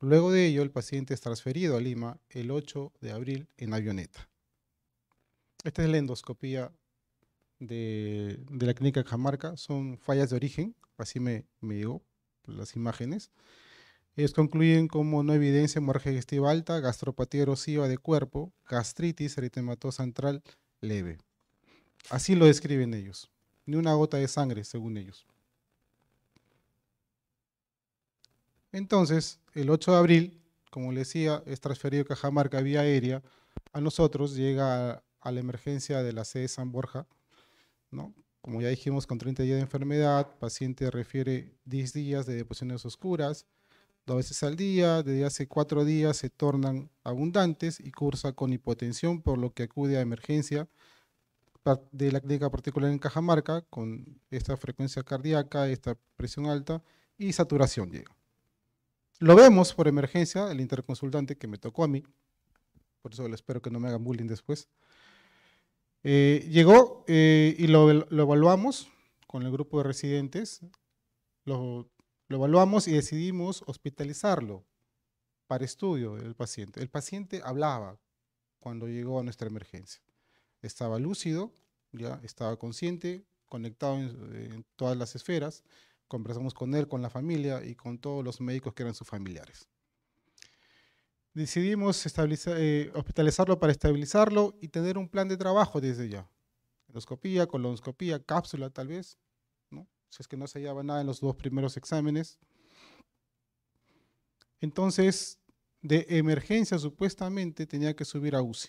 Luego de ello, el paciente es transferido a Lima el 8 de abril en avioneta. Esta es la endoscopía de, la clínica Cajamarca son fallas de origen, así me, me llegó las imágenes. Ellos concluyen como no evidencia hemorragia digestiva alta, gastropatía erosiva de cuerpo, gastritis, eritematosa central leve. Así lo describen ellos. Ni una gota de sangre, según ellos. Entonces, el 8 de abril, como les decía, es transferido Cajamarca vía aérea. A nosotros llega a la emergencia de la sede San Borja, como ya dijimos, con 30 días de enfermedad, paciente refiere 10 días de deposiciones oscuras, dos veces al día, desde hace cuatro días se tornan abundantes y cursa con hipotensión, por lo que acude a emergencia de la clínica particular en Cajamarca, con esta frecuencia cardíaca, esta presión alta y saturación llega. Lo vemos por emergencia, el interconsultante que me tocó a mí, por eso espero que no me hagan bullying después. Eh, llegó eh, y lo, evaluamos con el grupo de residentes, lo, evaluamos y decidimos hospitalizarlo para estudio del paciente. El paciente hablaba cuando llegó a nuestra emergencia. Estaba lúcido, ya estaba consciente, conectado en todas las esferas. Conversamos con él, con la familia y con todos los médicos que eran sus familiares decidimos eh, hospitalizarlo para estabilizarlo y tener un plan de trabajo desde ya. Endoscopía, colonoscopía, cápsula tal vez, ¿no? si es que no se hallaba nada en los dos primeros exámenes. Entonces, de emergencia supuestamente tenía que subir a UCI.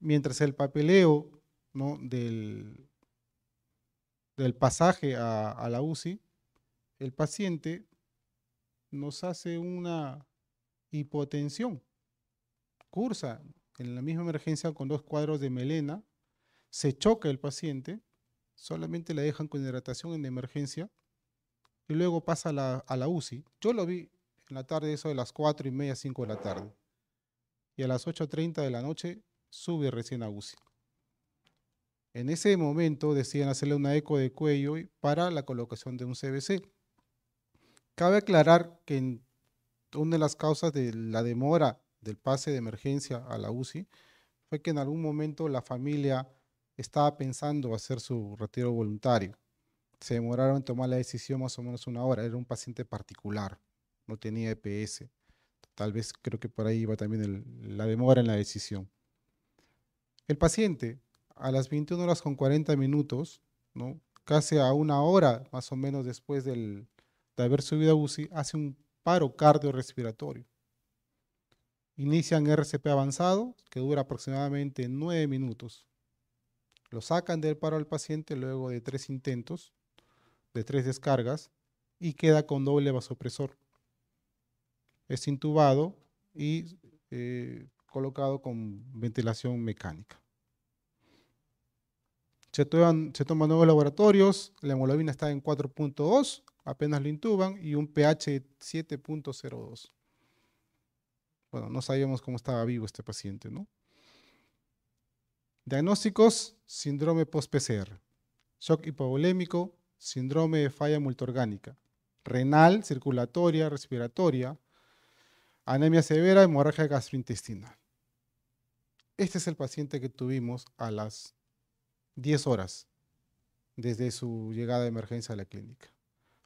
Mientras el papeleo del, pasaje a, a la UCI, el paciente nos hace una hipotensión. Cursa en la misma emergencia con dos cuadros de melena, se choca el paciente, solamente le dejan con hidratación en emergencia y luego pasa a la, a UCI. Yo lo vi en la tarde, eso de las 4 y media, 5 de la tarde. Y a las 8.30 de la noche sube recién a UCI. En ese momento decían hacerle una eco de cuello para la colocación de un CBC. Cabe aclarar que en una de las causas de la demora del pase de emergencia a la UCI fue que en algún momento la familia estaba pensando hacer su retiro voluntario. Se demoraron en tomar la decisión más o menos una hora. Era un paciente particular, no tenía EPS. Tal vez creo que por ahí iba también la demora en la decisión. El paciente, a las 21 horas con 40 minutos, ¿no? casi a una hora más o menos después de haber subido a UCI, hace un paro cardiorrespiratorio. Inician RCP avanzado, que dura aproximadamente 9 minutos. Lo sacan del paro al paciente luego de tres intentos, de tres descargas, y queda con doble vasopresor. Es intubado y eh, colocado con ventilación mecánica. Se toman, se nuevos laboratorios, la hemoglobina está en 4.2 apenas lo intuban, y un pH 7.02. Bueno, no sabíamos cómo estaba vivo este paciente, ¿no? Diagnósticos, síndrome post-PCR, shock hipovolémico, síndrome de falla multiorgánica, renal, circulatoria, respiratoria, anemia severa, hemorragia gastrointestinal. Este es el paciente que tuvimos a las 10 horas desde su llegada de emergencia a la clínica.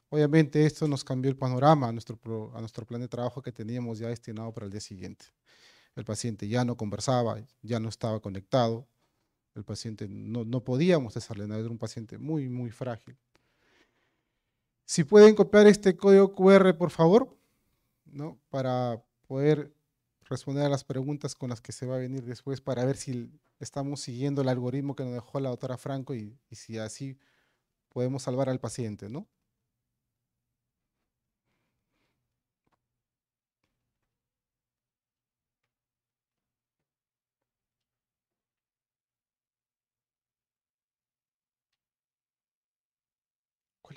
Obviamente esto nos cambió el panorama a nuestro, a nuestro plan de trabajo que teníamos ya destinado para el día siguiente. El paciente ya no conversaba, ya no estaba conectado, el paciente no, podíamos desarrollar, era un paciente muy, muy frágil. Si pueden copiar este código QR, por favor, ¿no? para poder responder a las preguntas con las que se va a venir después para ver si estamos siguiendo el algoritmo que nos dejó la doctora Franco y si así podemos salvar al paciente, ¿no?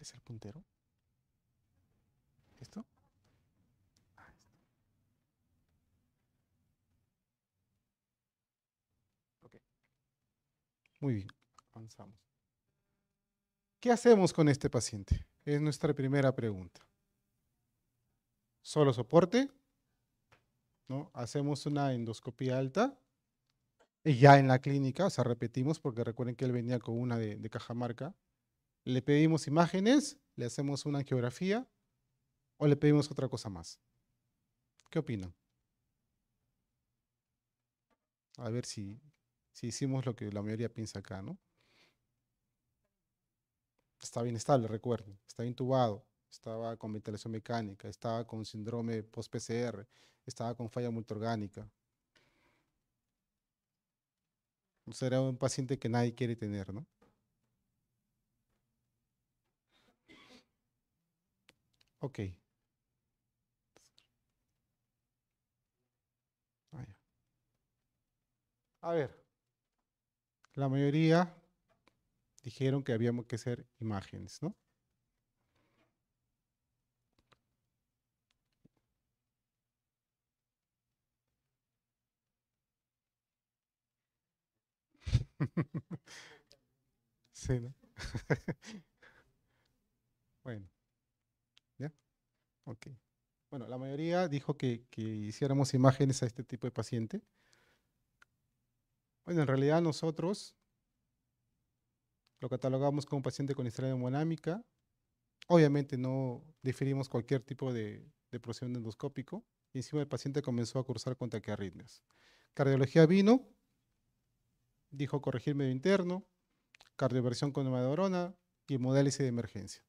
es el puntero? ¿Esto? Ah, Muy bien, avanzamos. ¿Qué hacemos con este paciente? Es nuestra primera pregunta. Solo soporte, ¿no? Hacemos una endoscopía alta, y ya en la clínica, o sea, repetimos, porque recuerden que él venía con una de, de Cajamarca, le pedimos imágenes, le hacemos una angiografía o le pedimos otra cosa más. ¿Qué opinan? A ver si, si hicimos lo que la mayoría piensa acá, ¿no? Está bien estable, recuerden, está intubado, estaba con ventilación mecánica, estaba con síndrome post-PCR, estaba con falla multiorgánica. Será un paciente que nadie quiere tener, ¿no? Ok. Ah, A ver, la mayoría dijeron que habíamos que hacer imágenes, ¿no? (laughs) sí, ¿no? (laughs) Bueno, la mayoría dijo que, hiciéramos imágenes a este tipo de paciente. Bueno, en realidad nosotros lo catalogamos como paciente con historia hemodinámica. Obviamente no diferimos cualquier tipo de, procedimiento endoscópico. Y encima el paciente comenzó a cursar con taquiarritmias. Cardiología vino, dijo corregir medio interno, cardioversión con hemadorona y hemodiálisis de emergencia.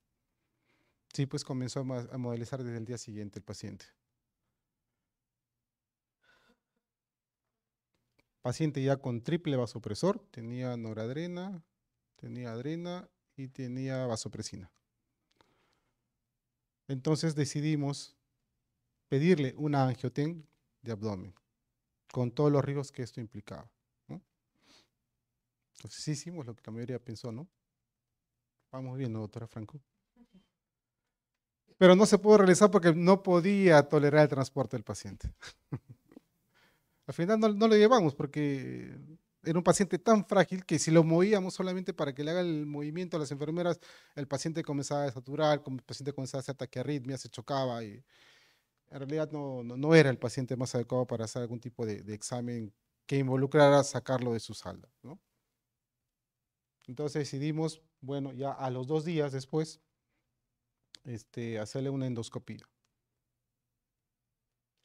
Sí, pues comenzó a, modelizar desde el día siguiente el paciente. Paciente ya con triple vasopresor, tenía noradrena, tenía adrena y tenía vasopresina. Entonces decidimos pedirle una angioten de abdomen, con todos los riesgos que esto implicaba. Entonces sí hicimos lo que la mayoría pensó, ¿no? Vamos viendo, doctora Franco pero no se pudo realizar porque no podía tolerar el transporte del paciente. (laughs) Al final no, lo llevamos porque era un paciente tan frágil que si lo movíamos solamente para que le haga el movimiento a las enfermeras, el paciente comenzaba a saturar, el paciente comenzaba a hacer ataque se chocaba y en realidad no, no, era el paciente más adecuado para hacer algún tipo de, examen que involucrara sacarlo de su sala. Entonces decidimos, bueno, ya a los dos días después, este, hacerle una endoscopía.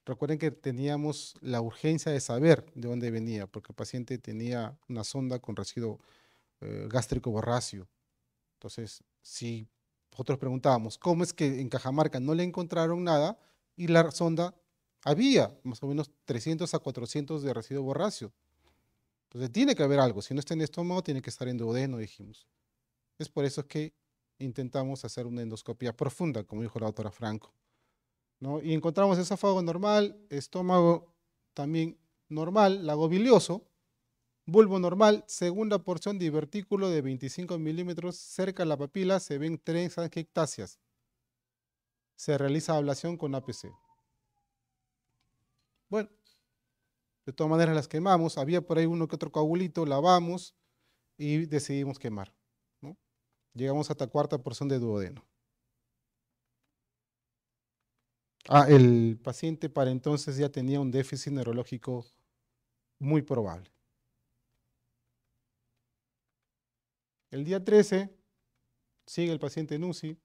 Recuerden que teníamos la urgencia de saber de dónde venía, porque el paciente tenía una sonda con residuo eh, gástrico borracio. Entonces, si nosotros preguntábamos, ¿cómo es que en Cajamarca no le encontraron nada y la sonda había más o menos 300 a 400 de residuo borracio? Entonces, tiene que haber algo. Si no está en el estómago, tiene que estar en duodeno, dijimos. Es por eso que intentamos hacer una endoscopia profunda, como dijo la doctora Franco. ¿no? Y encontramos esófago normal, estómago también normal, lago bilioso, bulbo normal, segunda porción divertículo de 25 milímetros, cerca de la papila se ven tres angiectasias. Se realiza ablación con APC. Bueno, de todas maneras las quemamos, había por ahí uno que otro coagulito, lavamos y decidimos quemar. Llegamos hasta cuarta porción de duodeno. Ah, el paciente para entonces ya tenía un déficit neurológico muy probable. El día 13 sigue el paciente en UCI.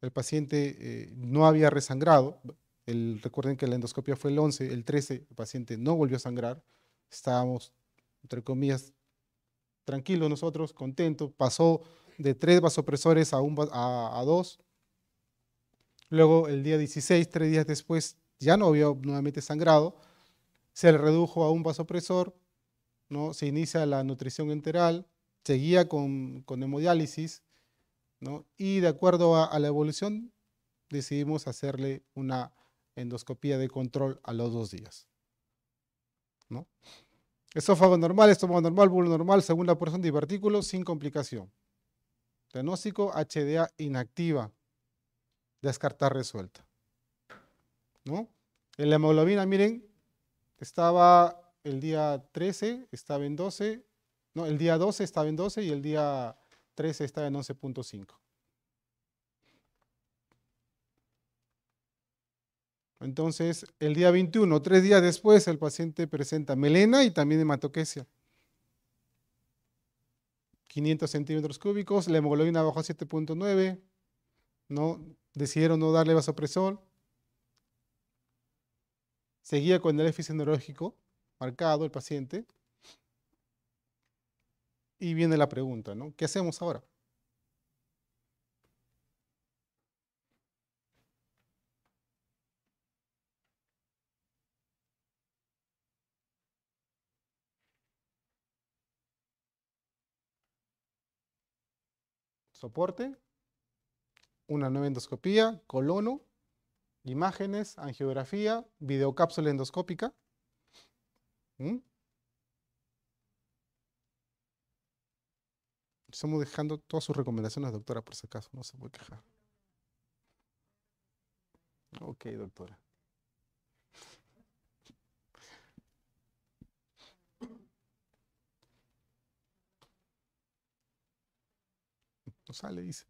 El paciente eh, no había resangrado. El, recuerden que la endoscopia fue el 11, el 13 el paciente no volvió a sangrar. Estábamos, entre comillas, tranquilos nosotros, contentos. Pasó de tres vasopresores a, un, a, dos. Luego, el día 16, tres días después, ya no había nuevamente sangrado. Se le redujo a un vasopresor, ¿no? se inicia la nutrición enteral, seguía con, hemodiálisis, y de acuerdo a, la evolución, decidimos hacerle una endoscopía de control a los dos días. ¿no? Esófago normal, estómago normal, bulo normal, según la porción de divertículo, sin complicación. Diagnóstico HDA inactiva, descartar resuelta. En la hemoglobina, miren, estaba el día 13, estaba en 12, no, el día 12 estaba en 12 y el día 13 estaba en 11.5. Entonces, el día 21, tres días después, el paciente presenta melena y también hematoquesia. 500 centímetros cúbicos, la hemoglobina bajó a 7.9, ¿no? decidieron no darle vasopresor, seguía con el déficit neurológico marcado el paciente, y viene la pregunta, ¿no? ¿Qué hacemos ahora? soporte, una nueva endoscopía, colono, imágenes, angiografía, videocápsula endoscópica. Estamos dejando todas sus recomendaciones, doctora, por si acaso, no se puede quejar. Ok, doctora. sale, dice.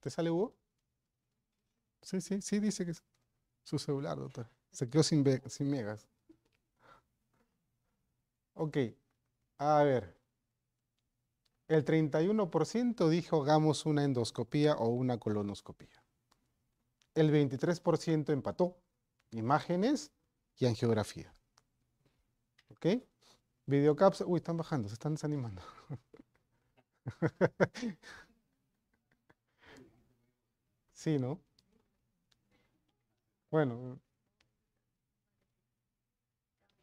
¿Te sale Hugo? Sí, sí, sí, dice que es su celular, doctor. Se quedó sin, sin megas. Ok, a ver. El 31% dijo hagamos una endoscopía o una colonoscopía. El 23% empató imágenes y angiografía. ¿Ok? Videocaps, uy, están bajando, se están desanimando. (laughs) sí, ¿no? Bueno.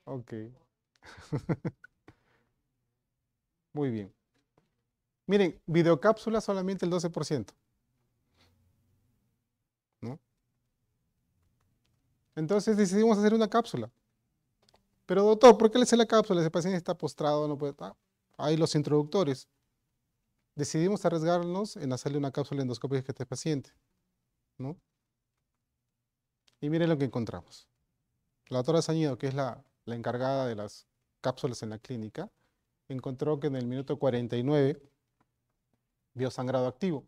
Ok. (laughs) Muy bien. Miren, videocápsula solamente el 12%. ¿No? Entonces decidimos hacer una cápsula. Pero doctor, ¿por qué le sé la cápsula? Ese paciente está postrado, no puede estar. Ahí los introductores. Decidimos arriesgarnos en hacerle una cápsula endoscópica a este paciente. ¿no? Y miren lo que encontramos. La doctora Sañido, que es la, la encargada de las cápsulas en la clínica, encontró que en el minuto 49 vio sangrado activo.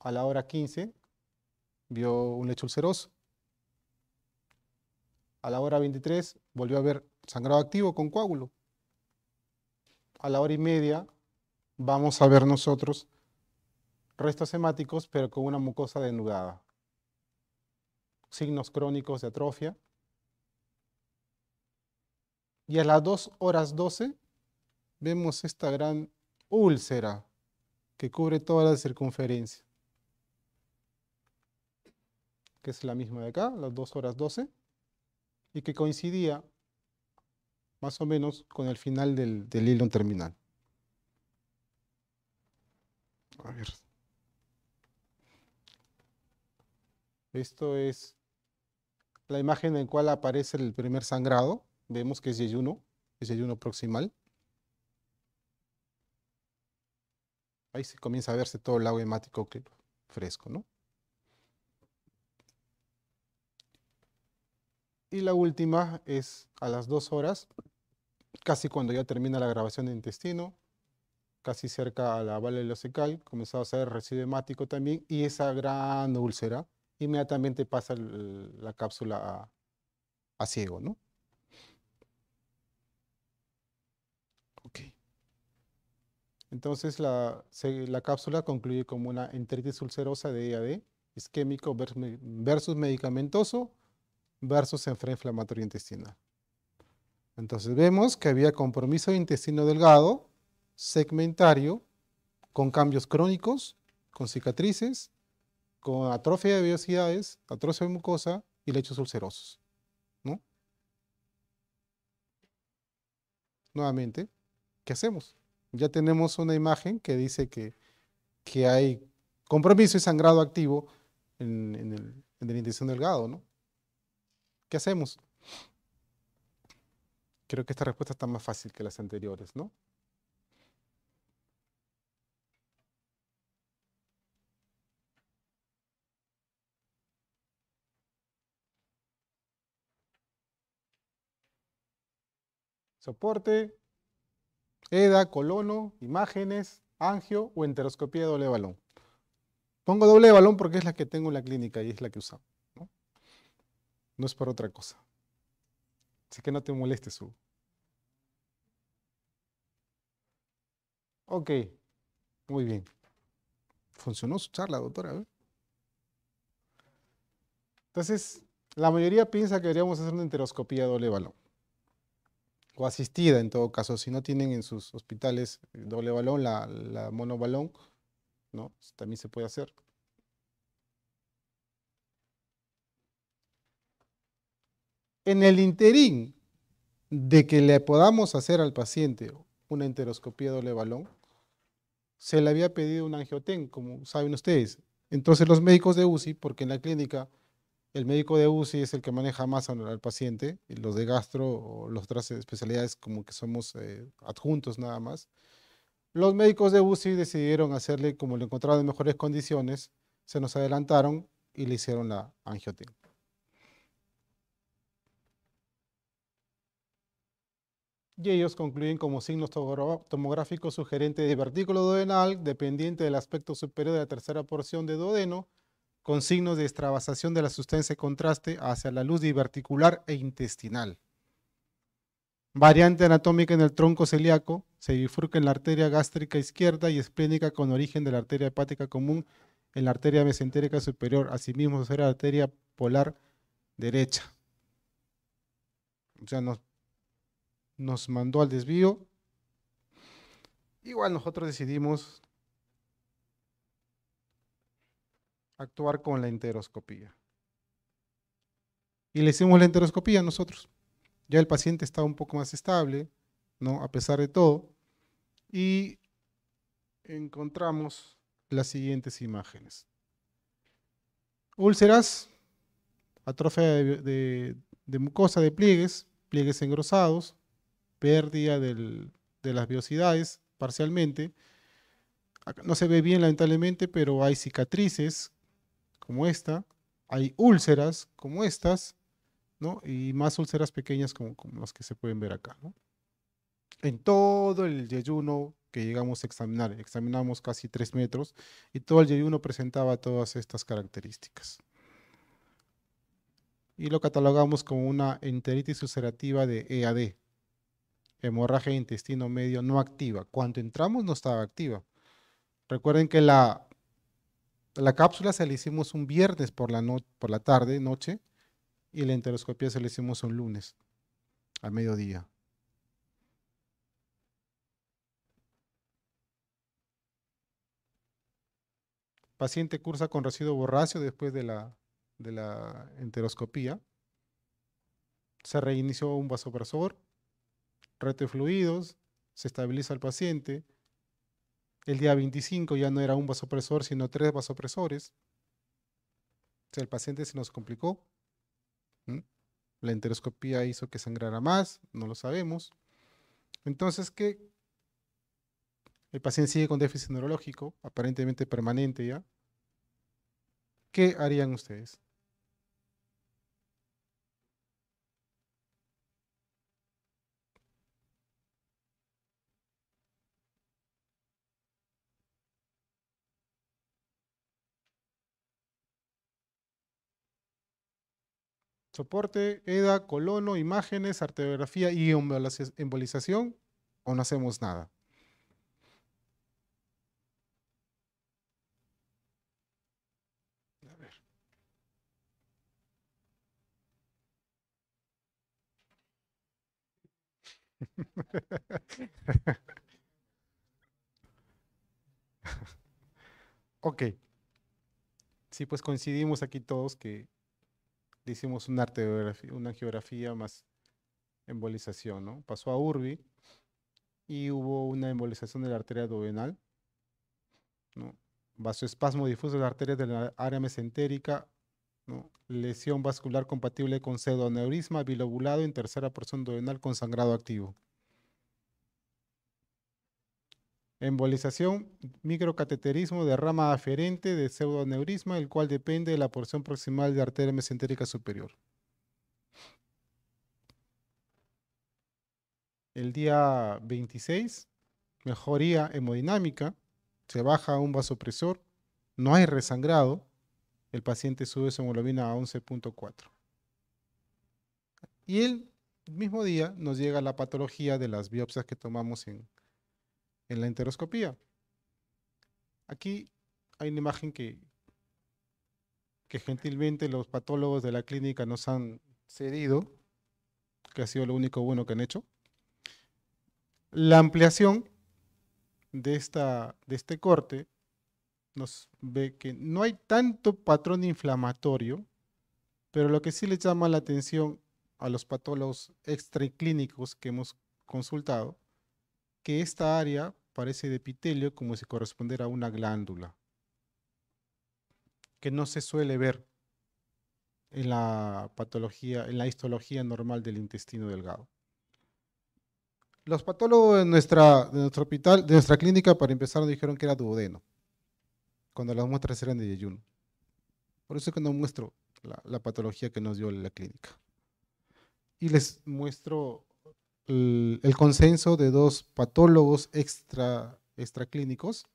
A la hora 15 vio un lecho ulceroso. A la hora 23 volvió a ver sangrado activo con coágulo. A la hora y media vamos a ver nosotros restos hemáticos, pero con una mucosa denudada. Signos crónicos de atrofia. Y a las 2 horas 12 vemos esta gran úlcera que cubre toda la circunferencia. Que es la misma de acá, las 2 horas 12 y que coincidía más o menos con el final del, del hilo terminal. A ver. Esto es la imagen en la cual aparece el primer sangrado. Vemos que es yeyuno, es yeyuno proximal. Ahí se comienza a verse todo el agua hemático fresco, ¿no? Y la última es a las dos horas, casi cuando ya termina la grabación de intestino, casi cerca a la bala secal, comenzaba a hacer residuo hemático también, y esa gran úlcera inmediatamente pasa la cápsula a, ciego, Entonces la, la, cápsula concluye como una enteritis ulcerosa de IAD, isquémico versus medicamentoso, versus enfermedad inflamatoria intestinal. Entonces vemos que había compromiso de intestino delgado, segmentario, con cambios crónicos, con cicatrices, con atrofia de vellosidades, atrofia de mucosa y lechos ulcerosos. ¿no? Nuevamente, ¿qué hacemos? Ya tenemos una imagen que dice que, que hay compromiso y sangrado activo en, el, en el intestino delgado, ¿no? ¿Qué hacemos? Creo que esta respuesta está más fácil que las anteriores, ¿no? Soporte, EDA, colono, imágenes, angio o enteroscopía doble balón. Pongo doble balón porque es la que tengo en la clínica y es la que usamos. No es por otra cosa. Así que no te molestes, Ok, muy bien. Funcionó su charla, doctora. ¿eh? Entonces, la mayoría piensa que deberíamos hacer una enteroscopía doble balón. O asistida, en todo caso. Si no tienen en sus hospitales doble balón, la, la monobalón, ¿no? También se puede hacer. en el interín de que le podamos hacer al paciente una enteroscopía doble balón, se le había pedido un angioten, como saben ustedes. Entonces los médicos de UCI, porque en la clínica el médico de UCI es el que maneja más al, paciente, los de gastro o las otras especialidades como que somos eh, adjuntos nada más, los médicos de UCI decidieron hacerle, como lo encontraron en mejores condiciones, se nos adelantaron y le hicieron la angioten. y ellos concluyen como signos tomográficos sugerentes de divertículo duodenal dependiente del aspecto superior de la tercera porción de duodeno, con signos de extravasación de la sustancia de contraste hacia la luz diverticular e intestinal. Variante anatómica en el tronco celíaco, se bifurca en la arteria gástrica izquierda y esplénica con origen de la arteria hepática común en la arteria mesentérica superior, asimismo será la arteria polar derecha. O sea, nos nos mandó al desvío. Igual nosotros decidimos actuar con la enteroscopía. Y le hicimos la enteroscopía nosotros. Ya el paciente está un poco más estable, ¿no? A pesar de todo. Y encontramos las siguientes imágenes. Úlceras, atrofia de mucosa de pliegues, pliegues engrosados, pérdida de las biosidades parcialmente. no se ve bien lamentablemente, pero hay cicatrices como esta, hay úlceras como estas, ¿no? Y más úlceras pequeñas como, las que se pueden ver acá, En todo el yeyuno que llegamos a examinar, examinamos casi tres metros y todo el yeyuno presentaba todas estas características. Y lo catalogamos como una enteritis ulcerativa de EAD, hemorragia de intestino medio no activa. Cuando entramos no estaba activa. Recuerden que la, la cápsula se la hicimos un viernes por la, por la tarde, noche, y la enteroscopía se la hicimos un lunes, al mediodía. Paciente cursa con residuo borracio después de la, de la enteroscopía. Se reinició un vasopresor, de fluidos, se estabiliza el paciente. El día 25 ya no era un vasopresor, sino tres vasopresores. O sea, el paciente se nos complicó. La enteroscopía hizo que sangrara más, no lo sabemos. Entonces, ¿qué? El paciente sigue con déficit neurológico, aparentemente permanente ya. ¿Qué harían ustedes? soporte, EDA, colono, imágenes, arteografía y embolización, o no hacemos nada. A (laughs) ok. Sí, pues coincidimos aquí todos que hicimos una, arteografía, una angiografía más embolización, ¿no? Pasó a Urbi y hubo una embolización de la arteria duodenal, ¿no? Vasoespasmo difuso de la arteria de la área mesentérica, Lesión vascular compatible con pseudoaneurisma bilobulado en tercera porción duodenal con sangrado activo. Embolización, microcateterismo de rama aferente de pseudoneurisma, el cual depende de la porción proximal de arteria mesentérica superior. El día 26, mejoría hemodinámica, se baja un vasopresor, no hay resangrado, el paciente sube su hemoglobina a 11.4. Y el mismo día nos llega la patología de las biopsias que tomamos en en la enteroscopía. Aquí hay una imagen que, que gentilmente los patólogos de la clínica nos han cedido, que ha sido lo único bueno que han hecho. La ampliación de, esta, de este corte nos ve que no hay tanto patrón inflamatorio, pero lo que sí le llama la atención a los patólogos extraclínicos que hemos consultado que esta área parece de epitelio como si correspondiera a una glándula, que no se suele ver en la patología, en la histología normal del intestino delgado. Los patólogos de nuestra, de nuestro hospital, de nuestra clínica, para empezar, nos dijeron que era duodeno, cuando las muestras eran de yeyuno. Por eso es que no muestro la, la patología que nos dio la clínica. Y les muestro el, consenso de dos patólogos extra, extraclínicos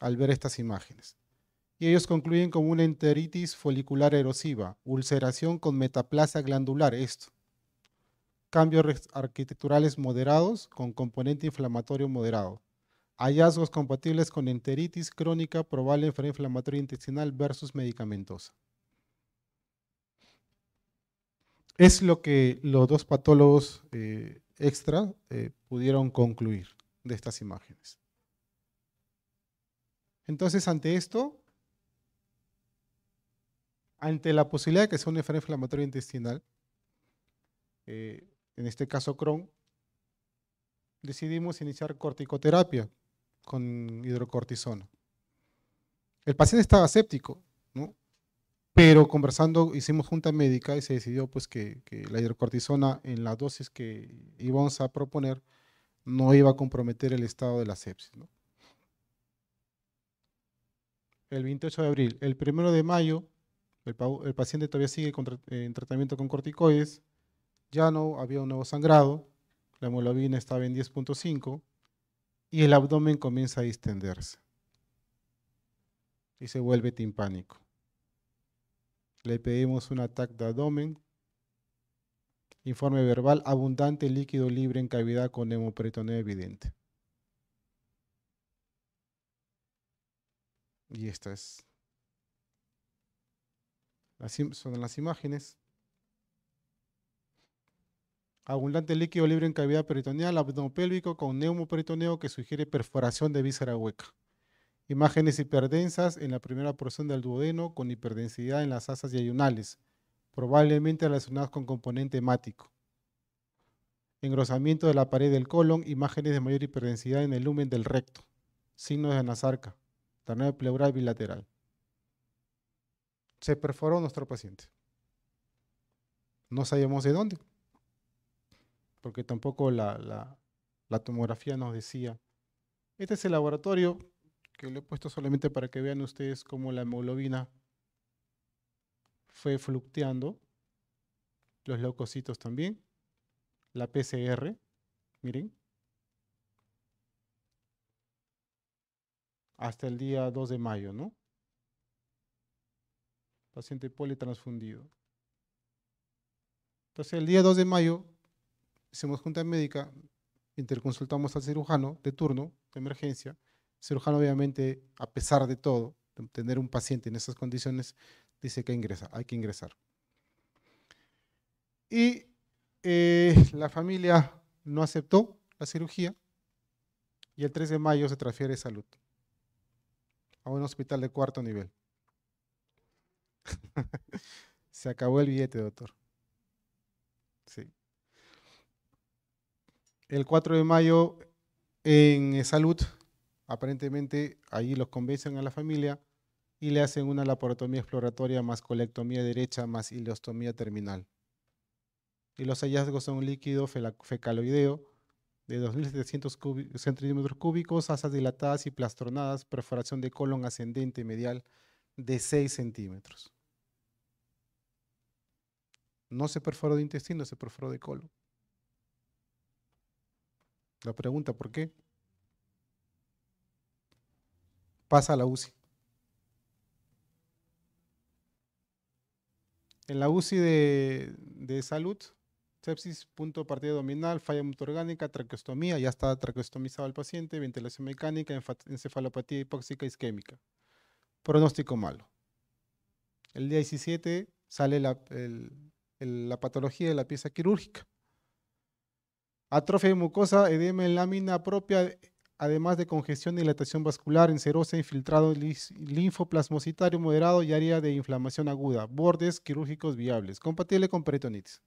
al ver estas imágenes. Y ellos concluyen con una enteritis folicular erosiva, ulceración con metaplasia glandular, esto. Cambios arquitecturales moderados con componente inflamatorio moderado. Hallazgos compatibles con enteritis crónica probable inflamatoria intestinal versus medicamentosa. Es lo que los dos patólogos eh, extra eh, pudieron concluir de estas imágenes. Entonces, ante esto, ante la posibilidad de que sea un enfermedad inflamatoria intestinal, eh, en este caso Crohn, decidimos iniciar corticoterapia con hidrocortisona. El paciente estaba séptico, ¿no? Pero conversando, hicimos junta médica y se decidió pues que, la hidrocortisona en las dosis que íbamos a proponer no iba a comprometer el estado de la sepsis. El 28 de abril, el 1 de mayo, el, paciente todavía sigue en tratamiento con corticoides, ya no había un nuevo sangrado, la hemoglobina estaba en 10.5 y el abdomen comienza a distenderse y se vuelve timpánico. Le pedimos un ataque de abdomen. Informe verbal, abundante líquido libre en cavidad con neumoperitoneo evidente. Y estas son las imágenes. Abundante líquido libre en cavidad peritoneal, pélvico con neumoperitoneo que sugiere perforación de víscera hueca. Imágenes hiperdensas en la primera porción del duodeno con hiperdensidad en las asas ayunales, probablemente relacionadas con componente hemático. Engrosamiento de la pared del colon, imágenes de mayor hiperdensidad en el lumen del recto, signos de anasarca, ternero pleural bilateral. Se perforó nuestro paciente. No sabíamos de dónde, porque tampoco la, la tomografía nos decía. Este es el laboratorio que lo he puesto solamente para que vean ustedes cómo la hemoglobina fue fluctuando, los leucocitos también, la PCR, miren, hasta el día 2 de mayo, ¿no? Paciente politransfundido. Entonces, el día 2 de mayo hicimos junta médica, interconsultamos al cirujano de turno, de emergencia, cirujano obviamente, a pesar de todo, tener un paciente en esas condiciones, dice que ingresa, hay que ingresar. Y eh, la familia no aceptó la cirugía y el 3 de mayo se transfiere a salud a un hospital de cuarto nivel. (laughs) se acabó el billete, doctor. Sí. El 4 de mayo en eh, salud aparentemente ahí los convencen a la familia y le hacen una laparotomía exploratoria más colectomía derecha más ileostomía terminal. Y los hallazgos son un líquido fecaloideo de 2.700 centímetros cúbicos, asas dilatadas y plastronadas, perforación de colon ascendente medial de 6 centímetros. No se perforó de intestino, se perforó de colon. La pregunta, ¿por qué? pasa a la UCI. En la UCI de, salud, sepsis, punto de partida abdominal, falla orgánica, traqueostomía, ya está traqueostomizado el paciente, ventilación mecánica, encefalopatía hipóxica isquémica. Pronóstico malo. El día 17 sale la, la patología de la pieza quirúrgica. Atrofia de mucosa, edema en lámina propia además de congestión y dilatación vascular encerosa, infiltrado linfoplasmocitario moderado y área de inflamación aguda, bordes quirúrgicos viables, compatible con peritonitis.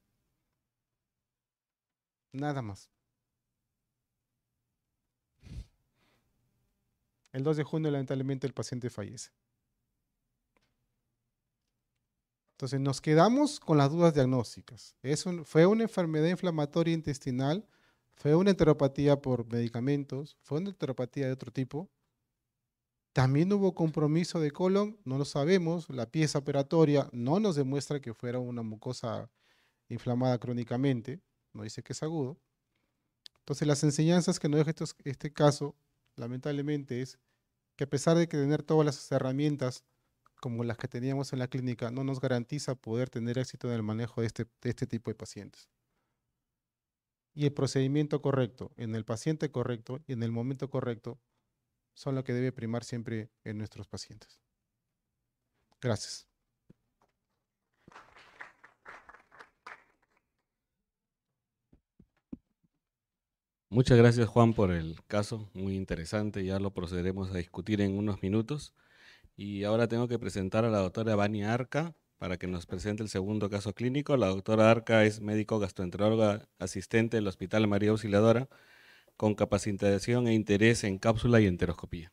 Nada más. El 2 de junio, lamentablemente, el paciente fallece. Entonces, nos quedamos con las dudas diagnósticas. fue una enfermedad inflamatoria intestinal fue una enteropatía por medicamentos, fue una enteropatía de otro tipo. También hubo compromiso de colon, no lo sabemos, la pieza operatoria no nos demuestra que fuera una mucosa inflamada crónicamente, no dice que es agudo. Entonces las enseñanzas que nos deja este caso, lamentablemente, es que a pesar de que tener todas las herramientas como las que teníamos en la clínica, no nos garantiza poder tener éxito en el manejo de este, este tipo de pacientes y el procedimiento correcto en el paciente correcto y en el momento correcto son lo que debe primar siempre en nuestros pacientes. Gracias. Muchas gracias Juan por el caso, muy interesante, ya lo procederemos a discutir en unos minutos. Y ahora tengo que presentar a la doctora Vania Arca, para que nos presente el segundo caso clínico. La doctora Arca es médico gastroenteróloga asistente del Hospital María Auxiliadora con capacitación e interés en cápsula y enteroscopía.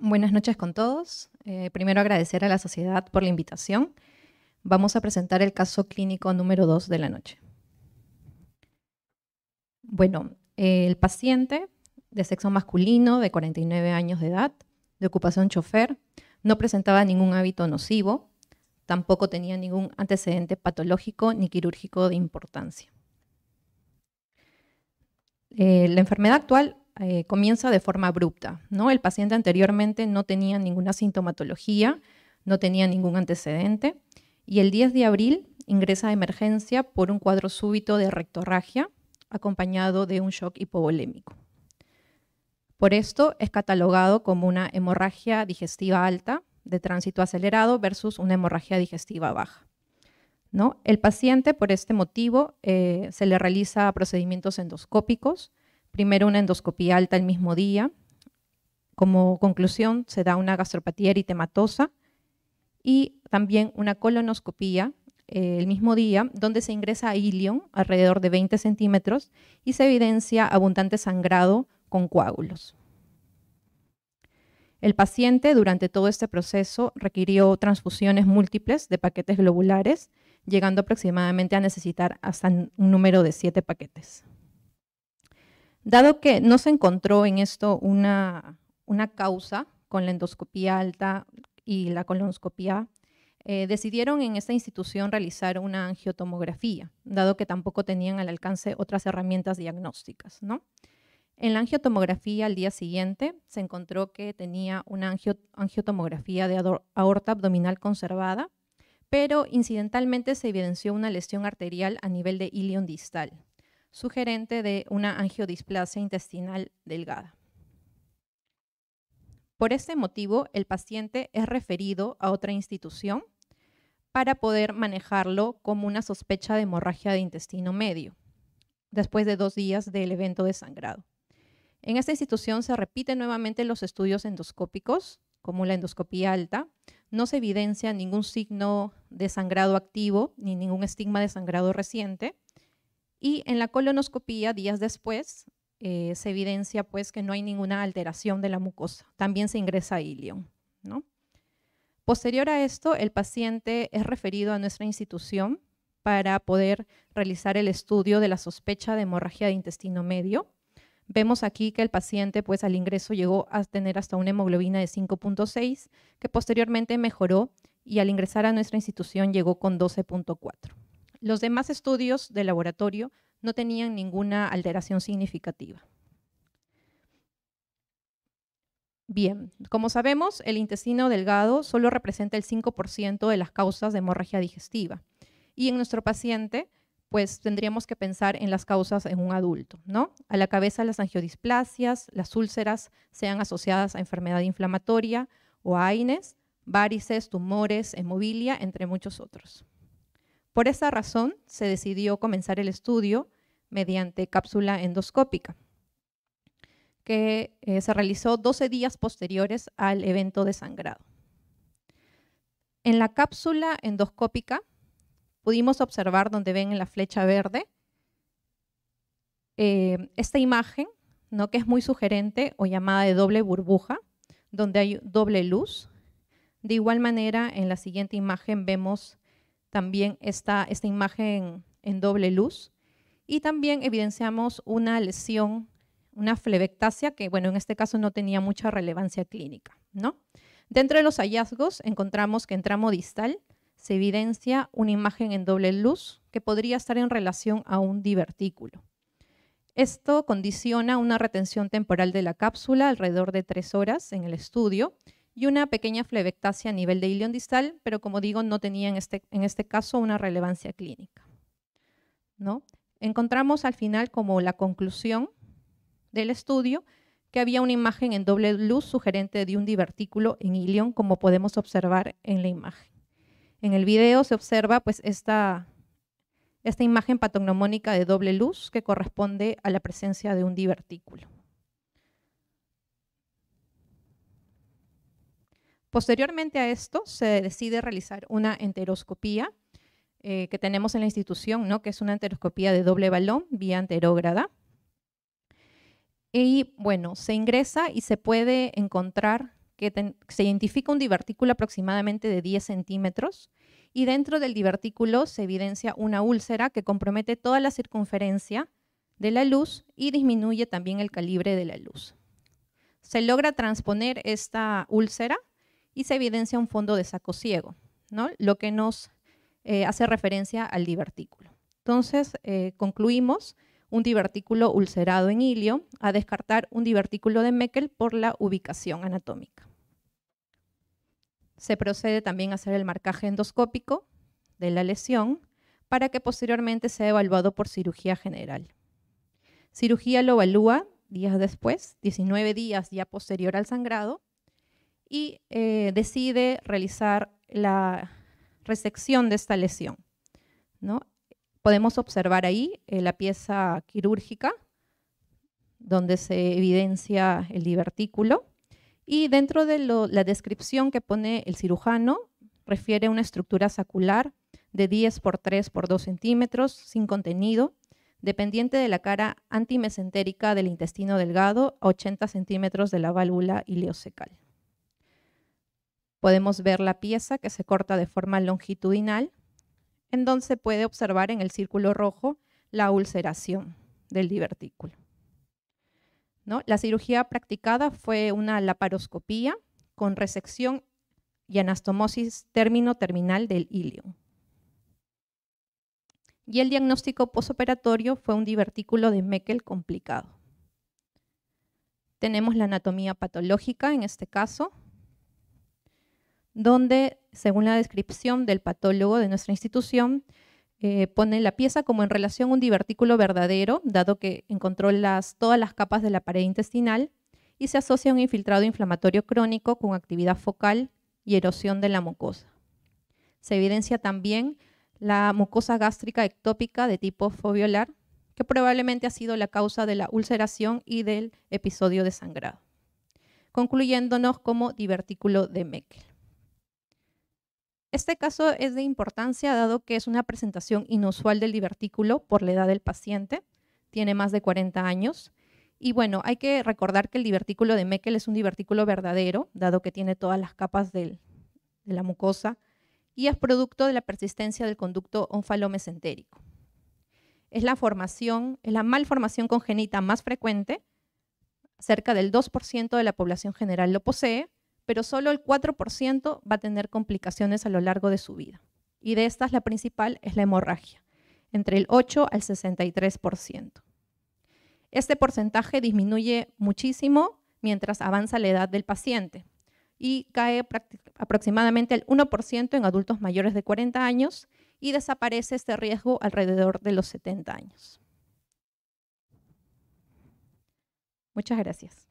Buenas noches con todos. Eh, primero agradecer a la sociedad por la invitación. Vamos a presentar el caso clínico número 2 de la noche. Bueno, el paciente de sexo masculino de 49 años de edad, de ocupación chofer, no presentaba ningún hábito nocivo, tampoco tenía ningún antecedente patológico ni quirúrgico de importancia. Eh, la enfermedad actual eh, comienza de forma abrupta. ¿no? El paciente anteriormente no tenía ninguna sintomatología, no tenía ningún antecedente y el 10 de abril ingresa a emergencia por un cuadro súbito de rectorragia acompañado de un shock hipovolémico. Por esto es catalogado como una hemorragia digestiva alta de tránsito acelerado versus una hemorragia digestiva baja. ¿No? El paciente, por este motivo, eh, se le realiza procedimientos endoscópicos, primero una endoscopía alta el mismo día. Como conclusión, se da una gastropatía eritematosa y también una colonoscopía eh, el mismo día, donde se ingresa a ilion alrededor de 20 centímetros y se evidencia abundante sangrado con coágulos. El paciente durante todo este proceso requirió transfusiones múltiples de paquetes globulares, llegando aproximadamente a necesitar hasta un número de siete paquetes. Dado que no se encontró en esto una, una causa con la endoscopía alta y la colonoscopía, eh, decidieron en esta institución realizar una angiotomografía, dado que tampoco tenían al alcance otras herramientas diagnósticas. ¿no? En la angiotomografía al día siguiente se encontró que tenía una angiotomografía de aorta abdominal conservada, pero incidentalmente se evidenció una lesión arterial a nivel de ilion distal, sugerente de una angiodisplasia intestinal delgada. Por este motivo, el paciente es referido a otra institución para poder manejarlo como una sospecha de hemorragia de intestino medio, después de dos días del evento de sangrado. En esta institución se repiten nuevamente los estudios endoscópicos, como la endoscopía alta. No se evidencia ningún signo de sangrado activo ni ningún estigma de sangrado reciente. Y en la colonoscopía, días después, eh, se evidencia pues que no hay ninguna alteración de la mucosa. También se ingresa a ilion. ¿no? Posterior a esto, el paciente es referido a nuestra institución para poder realizar el estudio de la sospecha de hemorragia de intestino medio. Vemos aquí que el paciente pues al ingreso llegó a tener hasta una hemoglobina de 5.6 que posteriormente mejoró y al ingresar a nuestra institución llegó con 12.4. Los demás estudios de laboratorio no tenían ninguna alteración significativa. Bien, como sabemos, el intestino delgado solo representa el 5% de las causas de hemorragia digestiva. Y en nuestro paciente, pues tendríamos que pensar en las causas en un adulto, ¿no? A la cabeza las angiodisplasias, las úlceras sean asociadas a enfermedad inflamatoria o a AINES, varices, tumores, hemobilia, entre muchos otros. Por esa razón se decidió comenzar el estudio mediante cápsula endoscópica, que eh, se realizó 12 días posteriores al evento de sangrado. En la cápsula endoscópica pudimos observar, donde ven en la flecha verde, eh, esta imagen, ¿no? que es muy sugerente o llamada de doble burbuja, donde hay doble luz. De igual manera, en la siguiente imagen vemos también está esta imagen en doble luz. Y también evidenciamos una lesión, una flebectasia, que bueno, en este caso no tenía mucha relevancia clínica. ¿no? Dentro de los hallazgos encontramos que en tramo distal se evidencia una imagen en doble luz que podría estar en relación a un divertículo. Esto condiciona una retención temporal de la cápsula alrededor de tres horas en el estudio y una pequeña flebectasia a nivel de ilion distal, pero como digo, no tenía en este, en este caso una relevancia clínica. ¿no? Encontramos al final como la conclusión del estudio que había una imagen en doble luz sugerente de un divertículo en ilion, como podemos observar en la imagen. En el video se observa pues esta, esta imagen patognomónica de doble luz que corresponde a la presencia de un divertículo. Posteriormente a esto, se decide realizar una enteroscopía eh, que tenemos en la institución, ¿no? que es una enteroscopía de doble balón vía enterógrada. Y bueno, se ingresa y se puede encontrar que se identifica un divertículo aproximadamente de 10 centímetros y dentro del divertículo se evidencia una úlcera que compromete toda la circunferencia de la luz y disminuye también el calibre de la luz. Se logra transponer esta úlcera y se evidencia un fondo de saco ciego, lo que nos eh, hace referencia al divertículo. Entonces, eh, concluimos un divertículo ulcerado en hilio a descartar un divertículo de Meckel por la ubicación anatómica. Se procede también a hacer el marcaje endoscópico de la lesión para que posteriormente sea evaluado por cirugía general. Cirugía lo evalúa días después, 19 días ya posterior al sangrado, y eh, decide realizar la resección de esta lesión. ¿no? Podemos observar ahí eh, la pieza quirúrgica, donde se evidencia el divertículo, y dentro de la descripción que pone el cirujano, refiere una estructura sacular de 10 por 3 por 2 centímetros, sin contenido, dependiente de la cara antimesentérica del intestino delgado a 80 centímetros de la válvula ileocecal. Podemos ver la pieza que se corta de forma longitudinal, en donde se puede observar en el círculo rojo la ulceración del divertículo. La cirugía practicada fue una laparoscopía con resección y anastomosis término-terminal del ilion. Y el diagnóstico posoperatorio fue un divertículo de Meckel complicado. Tenemos la anatomía patológica en este caso, donde, según la descripción del patólogo de nuestra institución, eh, pone la pieza como en relación a un divertículo verdadero, dado que encontró todas las capas de la pared intestinal, y se asocia a un infiltrado inflamatorio crónico con actividad focal y erosión de la mucosa. Se evidencia también la mucosa gástrica ectópica de tipo foviolar, que probablemente ha sido la causa de la ulceración y del episodio de sangrado, concluyéndonos como divertículo de Meckel. Este caso es de importancia dado que es una presentación inusual del divertículo por la edad del paciente, tiene más de 40 años. Y bueno, hay que recordar que el divertículo de Meckel es un divertículo verdadero, dado que tiene todas las capas de la mucosa y es producto de la persistencia del conducto onfalomesentérico. Es la formación, es la malformación congénita más frecuente, cerca del 2% de la población general lo posee, pero solo el 4% va a tener complicaciones a lo largo de su vida. Y de estas, la principal es la hemorragia, entre el 8 al 63%. Este porcentaje disminuye muchísimo mientras avanza la edad del paciente y cae aproximadamente el 1% en adultos mayores de 40 años y desaparece este riesgo alrededor de los 70 años. Muchas gracias.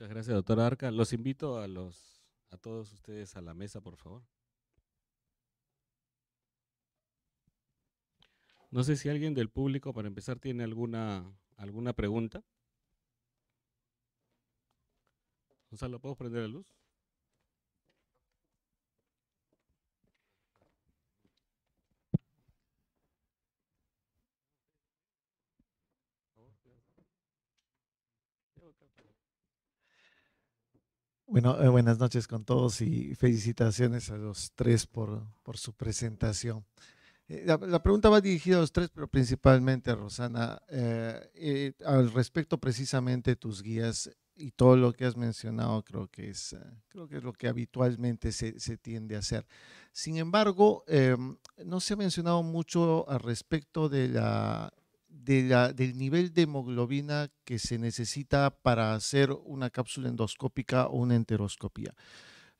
Muchas gracias, doctora Arca. Los invito a los a todos ustedes a la mesa, por favor. No sé si alguien del público, para empezar, tiene alguna, alguna pregunta. Gonzalo, ¿puedo prender la luz? Bueno, eh, buenas noches con todos y felicitaciones a los tres por, por su presentación. Eh, la, pregunta va dirigida a los tres, pero principalmente a Rosana, eh, al respecto precisamente de tus guías y todo lo que has mencionado, creo que es, creo que es lo que habitualmente se, se tiende a hacer. Sin embargo, em, no se ha mencionado mucho al respecto de la del nivel de hemoglobina que se necesita para hacer una cápsula endoscópica o una enteroscopía.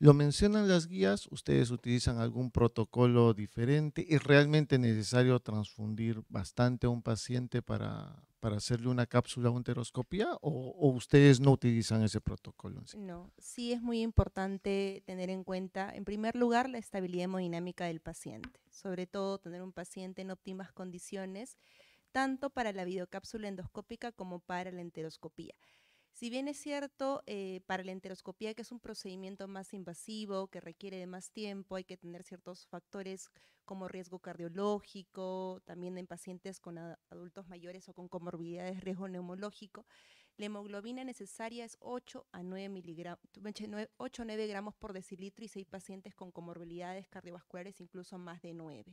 Lo mencionan las guías, ustedes utilizan algún protocolo diferente. ¿Es realmente necesario transfundir bastante a un paciente para, hacerle una cápsula o enteroscopía? ¿O, o, ustedes no utilizan ese protocolo? No, sí es muy importante tener en cuenta, en primer lugar, la estabilidad hemodinámica del paciente. Sobre todo, tener un paciente en óptimas condiciones tanto para la videocápsula endoscópica como para la enteroscopía. Si bien es cierto, eh, para la enteroscopía, que es un procedimiento más invasivo, que requiere de más tiempo, hay que tener ciertos factores como riesgo cardiológico, también en pacientes con adultos mayores o con comorbilidades, riesgo neumológico, la hemoglobina necesaria es 8 a 9 miligramos, 8 gramos por decilitro y seis pacientes con comorbilidades cardiovasculares, incluso más de 9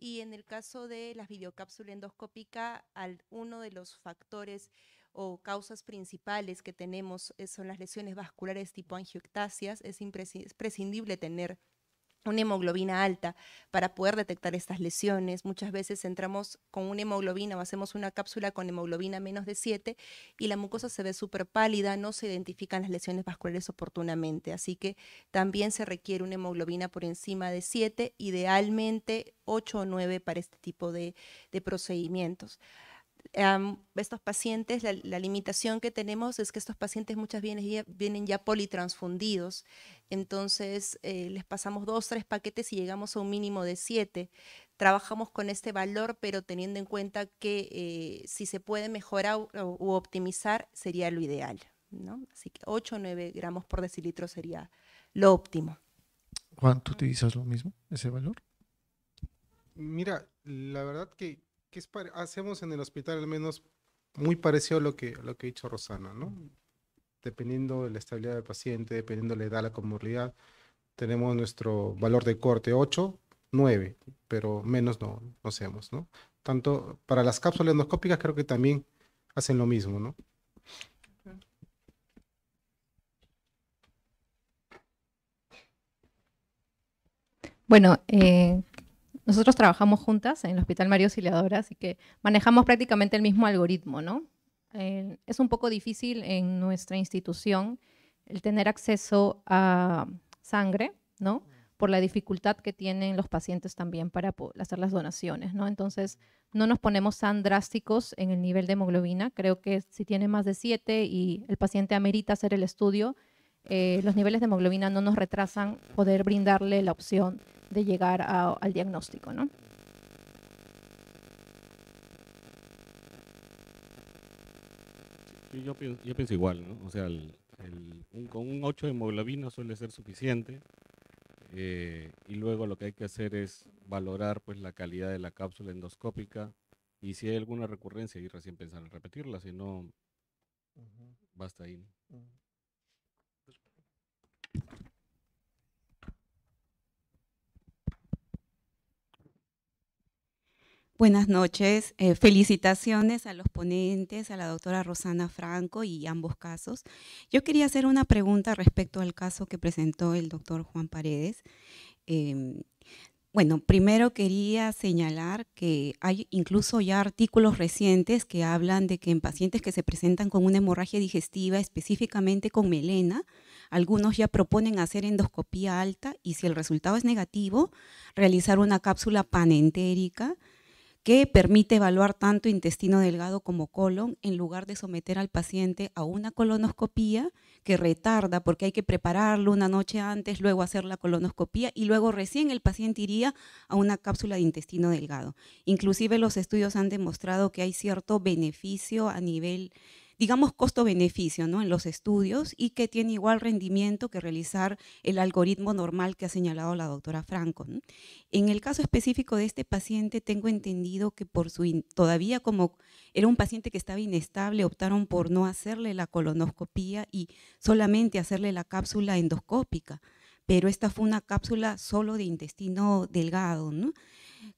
y en el caso de la videocápsula endoscópica, al, uno de los factores o causas principales que tenemos eh, son las lesiones vasculares tipo angioectasias. es, imprescindible tener una hemoglobina alta para poder detectar estas lesiones. Muchas veces entramos con una hemoglobina o hacemos una cápsula con hemoglobina menos de 7 y la mucosa se ve súper pálida, no se identifican las lesiones vasculares oportunamente. Así que también se requiere una hemoglobina por encima de 7, idealmente 8 o 9 para este tipo de, de procedimientos estos pacientes, la, limitación que tenemos es que estos pacientes muchas veces vienen, ya politransfundidos, entonces eh, les pasamos dos, tres paquetes y llegamos a un mínimo de siete. Trabajamos con este valor, pero teniendo en cuenta que eh, si se puede mejorar o, optimizar sería lo ideal. ¿no? Así que 8 o 9 gramos por decilitro sería lo óptimo. Juan, ¿tú utilizas lo mismo, ese valor? Mira, la verdad que que hacemos en el hospital al menos muy parecido a lo que, lo que ha dicho Rosana, ¿no? Mm. Dependiendo de la estabilidad del paciente, dependiendo de la edad, la comorbilidad, tenemos nuestro valor de corte 8, 9, pero menos no, no hacemos, ¿no? Tanto para las cápsulas endoscópicas creo que también hacen lo mismo, ¿no? Bueno, eh, nosotros trabajamos juntas en el Hospital Mario Auxiliadora, así que manejamos prácticamente el mismo algoritmo, ¿no? es un poco difícil en nuestra institución el tener acceso a sangre, ¿no? Por la dificultad que tienen los pacientes también para hacer las donaciones, ¿no? Entonces, no nos ponemos tan drásticos en el nivel de hemoglobina. Creo que si tiene más de 7 y el paciente amerita hacer el estudio, eh, los niveles de hemoglobina no nos retrasan poder brindarle la opción de llegar al diagnóstico, ¿no? Yo, pienso, igual, ¿no? O sea, con un 8 de hemoglobina suele ser suficiente. Eh, y luego lo que hay que hacer es valorar pues la calidad de la cápsula endoscópica y si hay alguna recurrencia y recién pensar en repetirla, si no, basta ahí. Buenas noches. Eh, felicitaciones a los ponentes, a la doctora Rosana Franco y ambos casos. Yo quería hacer una pregunta respecto al caso que presentó el doctor Juan Paredes. Em, bueno, primero quería señalar que hay incluso ya artículos recientes que hablan de que en pacientes que se presentan con una hemorragia digestiva, específicamente con melena, algunos ya proponen hacer endoscopía alta y si el resultado es negativo, realizar una cápsula panentérica que permite evaluar tanto intestino delgado como colon en lugar de someter al paciente a una colonoscopía que retarda porque hay que prepararlo una noche antes, luego hacer la colonoscopía y luego recién el paciente iría a una cápsula de intestino delgado. Inclusive los estudios han demostrado que hay cierto beneficio a nivel digamos, costo-beneficio ¿no? en los estudios y que tiene igual rendimiento que realizar el algoritmo normal que ha señalado la doctora Franco. En el caso específico de este paciente, tengo entendido que por su todavía como era un paciente que estaba inestable, optaron por no hacerle la colonoscopía y solamente hacerle la cápsula endoscópica pero esta fue una cápsula solo de intestino delgado, ¿no?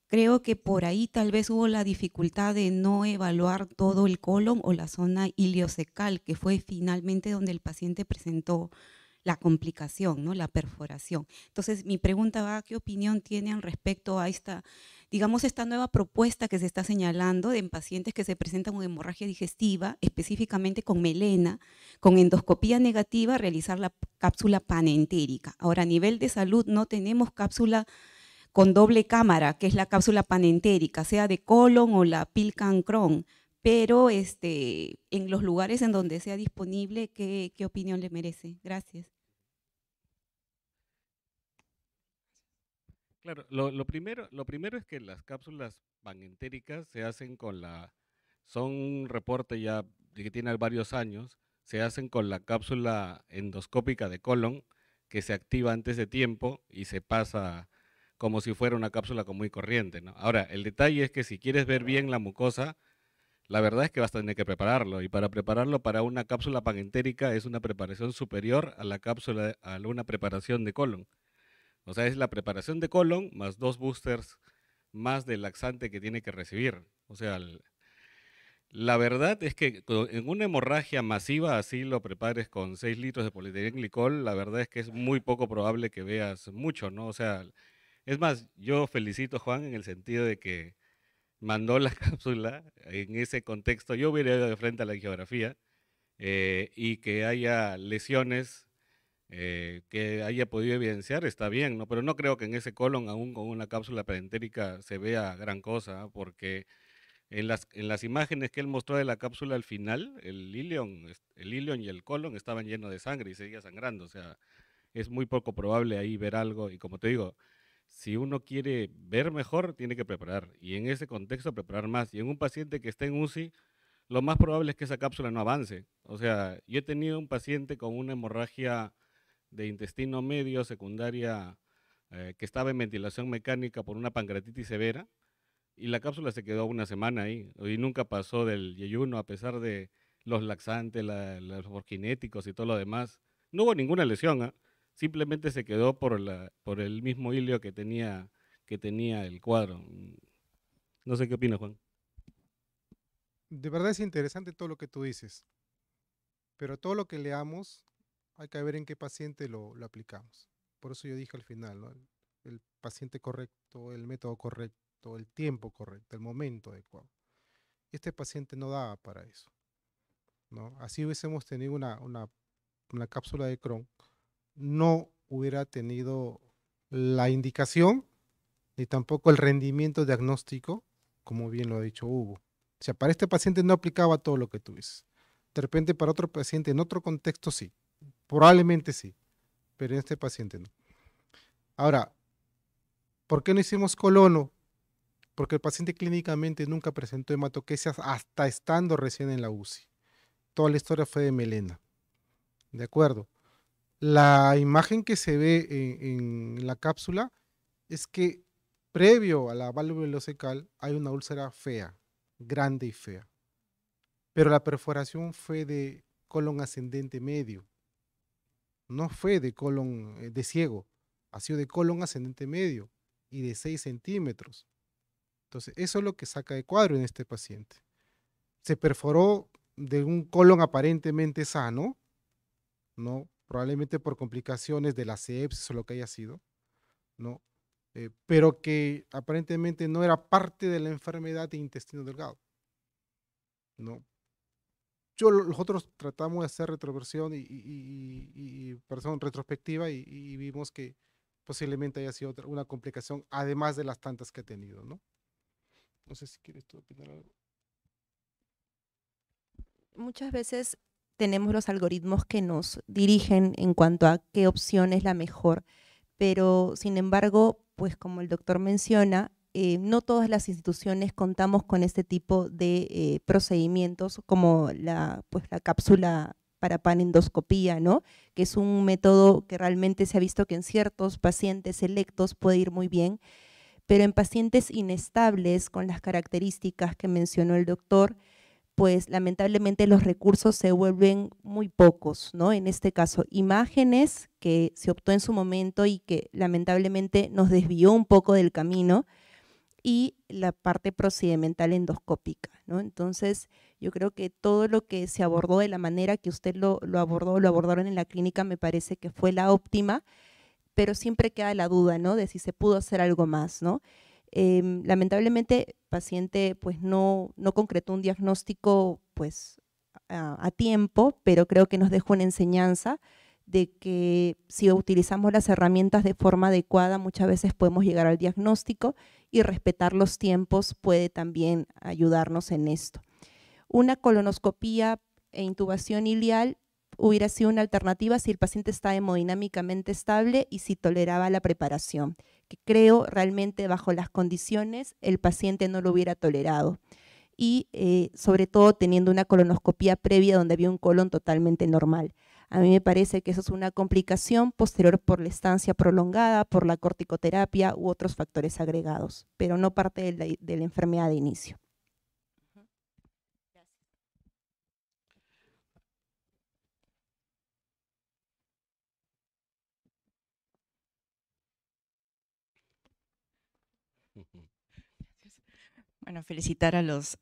Creo que por ahí tal vez hubo la dificultad de no evaluar todo el colon o la zona iliocecal, que fue finalmente donde el paciente presentó la complicación, ¿no? la perforación. Entonces, mi pregunta va, ¿qué opinión tienen respecto a esta, digamos, esta nueva propuesta que se está señalando en pacientes que se presentan con hemorragia digestiva, específicamente con melena, con endoscopía negativa, realizar la cápsula panentérica? Ahora, a nivel de salud no tenemos cápsula con doble cámara, que es la cápsula panentérica, sea de colon o la pilcancrón, pero este, en los lugares en donde sea disponible, ¿qué, opinión le merece? Gracias. Claro, lo, primero, lo primero es que las cápsulas panentéricas se hacen con la, son un reporte ya que tiene varios años, se hacen con la cápsula endoscópica de colon que se activa antes de tiempo y se pasa como si fuera una cápsula común y corriente. ¿no? Ahora, el detalle es que si quieres ver bien la mucosa, la verdad es que vas a tener que prepararlo. Y para prepararlo para una cápsula panentérica es una preparación superior a la cápsula, a una preparación de colon. O sea, es la preparación de colon más dos boosters más del laxante que tiene que recibir. O sea, la verdad es que en una hemorragia masiva, así lo prepares con 6 litros de polietilenglicol, la verdad es que es muy poco probable que veas mucho, ¿no? O sea, es más, yo felicito a Juan en el sentido de que mandó la (laughs) cápsula en ese contexto. Yo hubiera ido de frente a la geografía eh, y que haya lesiones eh, que haya podido evidenciar está bien, ¿no? Pero no creo que en ese colon, aún con una cápsula perentérica se vea gran cosa, ¿ah? porque en las, en las imágenes que él mostró de la cápsula al final, el ilion, el y el colon estaban llenos de sangre y seguía sangrando, o sea, es muy poco probable ahí ver algo, y como te digo, si uno quiere ver mejor, tiene que preparar. Y en ese contexto, preparar más. Y en un paciente que está en UCI, lo más probable es que esa cápsula no avance. O sea, yo he tenido un paciente con una hemorragia de intestino medio secundaria eh, que estaba en ventilación mecánica por una pancreatitis severa y la cápsula se quedó una semana ahí y nunca pasó del yeyuno a pesar de los laxantes, los porquinéticos y todo lo demás. No hubo ninguna lesión, ¿ah? simplemente se quedó por, la, por el mismo hilo que tenía, que tenía el cuadro. Mm, no sé qué opina, Juan. De verdad es interesante todo lo que tú dices, pero todo lo que leamos hay que ver en qué paciente lo, aplicamos. Por eso yo dije al final, el, paciente correcto, el método correcto, el tiempo correcto, el momento adecuado. Este paciente no daba para eso. ¿no? Así hubiésemos tenido una, una cápsula de Crohn no hubiera tenido la indicación ni tampoco el rendimiento diagnóstico, como bien lo ha dicho Hugo. O sea, para este paciente no aplicaba todo lo que tú De repente para otro paciente en otro contexto sí, probablemente sí, pero en este paciente no. Ahora, ¿por qué no hicimos colono? Porque el paciente clínicamente nunca presentó hematoquesias hasta estando recién en la UCI. Toda la historia fue de melena. ¿De acuerdo? La imagen que se ve en, la cápsula es que previo a la válvula ileocecal hay una úlcera fea, grande y fea. Pero la perforación fue de colon ascendente medio. No fue de colon eh, de ciego, ha sido de colon ascendente medio y de 6 centímetros. Entonces, eso es lo que saca de cuadro en este paciente. Se perforó de un colon aparentemente sano, ¿no? probablemente por complicaciones de la sepsis o lo que haya sido, ¿no? Eh, pero que aparentemente no era parte de la enfermedad de intestino delgado, ¿no? Yo, nosotros tratamos de hacer retroversión y, y, retrospectiva y, vimos que posiblemente haya sido una complicación, además de las tantas que ha tenido, ¿no? No sé si quieres tú opinar algo. Muchas veces tenemos los algoritmos que nos dirigen en cuanto a qué opción es la mejor. Pero, sin embargo, pues como el doctor menciona, eh, no todas las instituciones contamos con este tipo de eh, procedimientos como la, pues, la cápsula para panendoscopía, ¿no? que es un método que realmente se ha visto que en ciertos pacientes selectos puede ir muy bien, pero en pacientes inestables con las características que mencionó el doctor, pues lamentablemente los recursos se vuelven muy pocos, ¿no? En este caso, imágenes que se optó en su momento y que lamentablemente nos desvió un poco del camino y la parte procedimental endoscópica, ¿no? Entonces, yo creo que todo lo que se abordó de la manera que usted lo, abordó, lo abordaron en la clínica, me parece que fue la óptima, pero siempre queda la duda, ¿no? De si se pudo hacer algo más, ¿no? Em, lamentablemente, paciente pues no, no concretó un diagnóstico pues a, tiempo, pero creo que nos dejó una enseñanza de que si utilizamos las herramientas de forma adecuada, muchas veces podemos llegar al diagnóstico y respetar los tiempos puede también ayudarnos en esto. Una colonoscopía e intubación ilial hubiera sido una alternativa si el paciente estaba hemodinámicamente estable y si toleraba la preparación, que creo realmente bajo las condiciones el paciente no lo hubiera tolerado. Y eh, sobre todo teniendo una colonoscopia previa donde había un colon totalmente normal. A mí me parece que eso es una complicación posterior por la estancia prolongada, por la corticoterapia u otros factores agregados, pero no parte de la enfermedad de inicio. felicitar a los,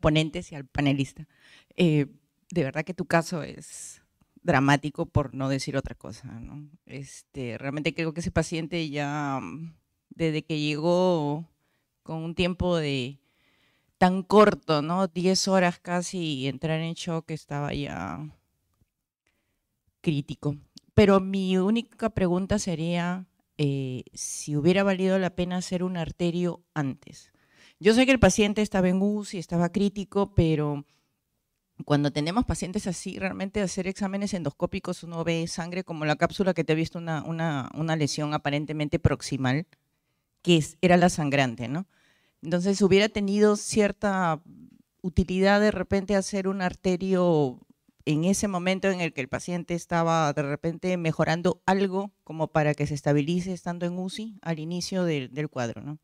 ponentes y al panelista. Eh, de verdad que tu caso es dramático por no decir otra cosa. Este, realmente creo que ese paciente ya, desde que llegó con un tiempo de tan corto, ¿no? 10 horas casi entrar en shock estaba ya crítico. Pero mi única pregunta sería eh, si hubiera valido la pena hacer un arterio antes. Yo sé que el paciente estaba en UCI, estaba crítico, pero cuando tenemos pacientes así, realmente hacer exámenes endoscópicos uno ve sangre como la cápsula que te ha visto una, una, una lesión aparentemente proximal, que era la sangrante, ¿no? Entonces hubiera tenido cierta utilidad de repente hacer un arterio en ese momento en el que el paciente estaba de repente mejorando algo como para que se estabilice estando en UCI al inicio del cuadro, ¿no?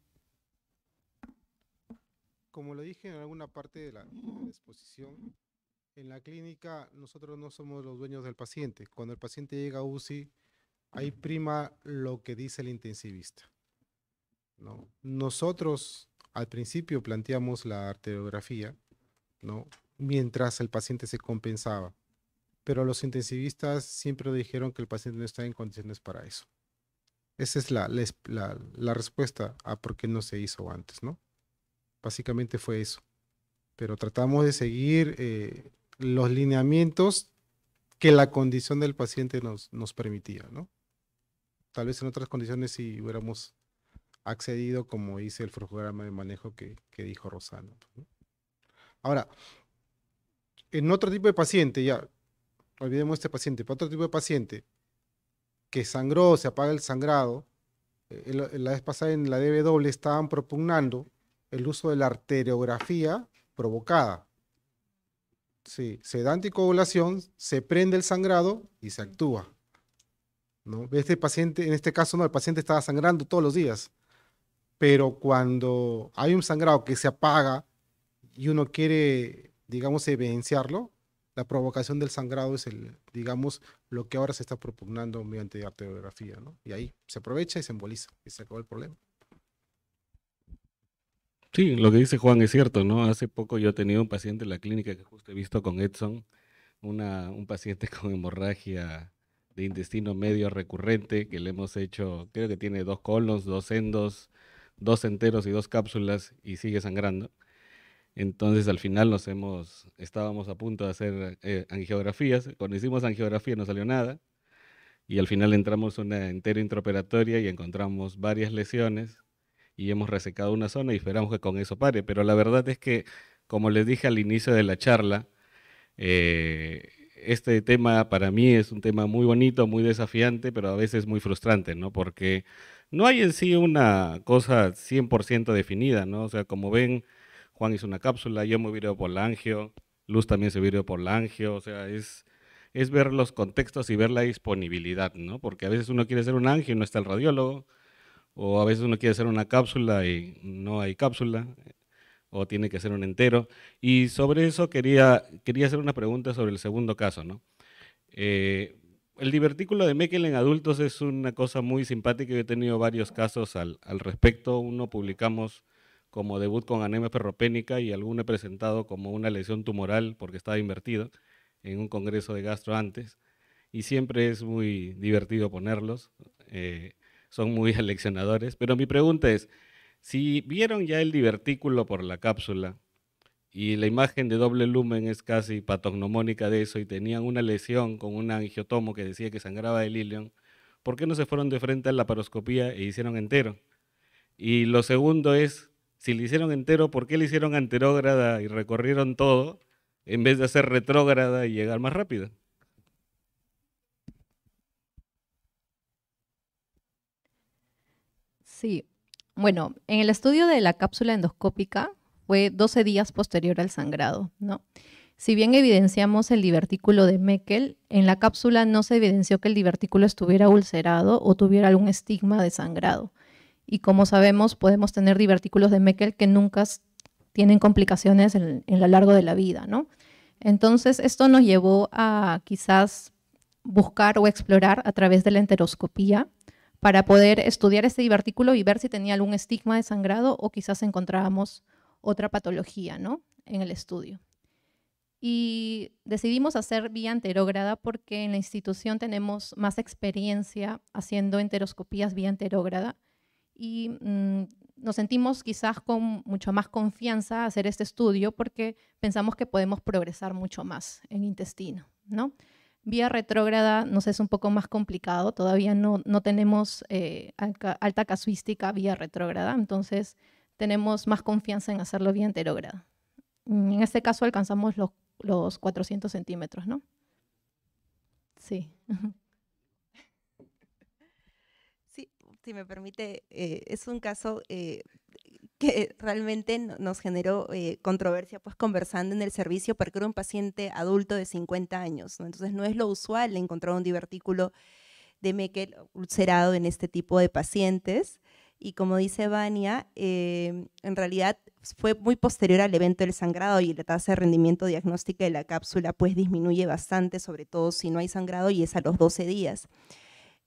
como lo dije en alguna parte de la, exposición, en la clínica nosotros no somos los dueños del paciente. Cuando el paciente llega a UCI, ahí prima lo que dice el intensivista. ¿no? Nosotros al principio planteamos la arteriografía, ¿no? mientras el paciente se compensaba, pero los intensivistas siempre dijeron que el paciente no estaba en condiciones para eso. Esa es la, la, la respuesta a por qué no se hizo antes, ¿no? Básicamente fue eso. Pero tratamos de seguir eh, los lineamientos que la condición del paciente nos, permitía, ¿no? Tal vez en otras condiciones si hubiéramos accedido, como dice el programa de manejo que, dijo Rosana. Ahora, en otro tipo de paciente, ya, olvidemos este paciente, para otro tipo de paciente que sangró, se apaga el sangrado, eh, la vez pasada en la DBW estaban propugnando el uso de la arteriografía provocada. si se da anticoagulación, se prende el sangrado y se actúa. ¿no? Este paciente, en este caso no, el paciente estaba sangrando todos los días, pero cuando hay un sangrado que se apaga y uno quiere, digamos, evidenciarlo, la provocación del sangrado es el, digamos, lo que ahora se está propugnando mediante arteriografía, Y ahí se aprovecha y se emboliza y se acaba el problema. Sí, lo que dice Juan es cierto, ¿no? Hace poco yo he tenido un paciente en la clínica que justo he visto con Edson, un paciente (laughs) con hemorragia de intestino medio recurrente que le hemos hecho, creo que tiene dos colonos, dos endos, dos enteros y dos cápsulas y sigue sangrando. Entonces al final nos hemos, estábamos a punto de hacer eh, angiografías, cuando hicimos angiografía no salió nada y al final entramos una entera intraoperatoria y encontramos varias lesiones y hemos resecado una zona y esperamos que con eso pare. Pero la verdad es que, como les dije al inicio de la charla, eh, este tema para mí es un tema muy bonito, muy desafiante, pero a veces muy frustrante, ¿no? Porque no hay en sí una cosa 100% definida, ¿no? O sea, como ven, Juan hizo una cápsula, yo me viro por Langio, Luz también se viro por Langio, o sea, es, es ver los contextos y ver la disponibilidad, ¿no? Porque a veces uno quiere ser un ángel, no está el radiólogo, o a veces uno quiere hacer una cápsula y no hay cápsula, o tiene que hacer un entero. Y sobre eso quería, quería hacer una pregunta sobre el segundo caso. ¿no? Eh, el divertículo de Meckel en adultos es una cosa muy simpática. Yo he tenido varios casos al, al respecto. Uno publicamos como debut con anemia ferropénica y alguno he presentado como una lesión tumoral porque estaba invertido en un congreso de gastro antes. Y siempre es muy divertido ponerlos. Eh, son muy (laughs) aleccionadores. Pero mi pregunta es, si vieron ya el divertículo por la cápsula y la imagen de doble lumen es casi patognomónica de eso y tenían una lesión con un angiotomo que decía que sangraba el ilion, ¿por qué no se fueron de frente a la paroscopía e hicieron entero? Y lo segundo es, si le hicieron entero, ¿por qué le hicieron anterógrada y recorrieron todo en vez de hacer retrógrada y llegar más rápido? Sí. Bueno, en el estudio de la cápsula endoscópica fue 12 días posterior al sangrado, ¿no? Si bien evidenciamos el divertículo de Meckel, en la cápsula no se evidenció que el divertículo estuviera ulcerado o tuviera algún estigma de sangrado. Y como sabemos, podemos tener divertículos de Meckel que nunca tienen complicaciones en, en lo largo de la vida, ¿no? Entonces, esto nos llevó a quizás buscar o explorar a través de la enteroscopía para poder estudiar este divertículo y ver si tenía algún estigma de sangrado o quizás encontrábamos otra patología ¿no? en el estudio. Y decidimos hacer vía enterógrada porque en la institución tenemos más experiencia haciendo enteroscopías vía enterógrada y mm, nos sentimos quizás con mucho más confianza hacer este estudio porque pensamos que podemos progresar mucho más en intestino, ¿no? Vía retrógrada sé, es un poco más complicado, todavía no, no tenemos eh, alta casuística vía retrógrada, entonces tenemos más confianza en hacerlo vía enterógrada. Mm, en este caso alcanzamos los, 400 centímetros, ¿no? Sí. (laughs) Sí, si me permite, eh, es un caso eh, que realmente nos generó eh, controversia, pues conversando en el servicio, porque era un paciente adulto de 50 años, ¿no? Entonces no es lo usual encontrar un divertículo de Meckel ulcerado en este tipo de pacientes. Y como dice Vania, eh, en realidad fue muy posterior al evento del sangrado y la tasa de rendimiento diagnóstica de la cápsula pues disminuye bastante, sobre todo si no hay sangrado y es a los 12 días.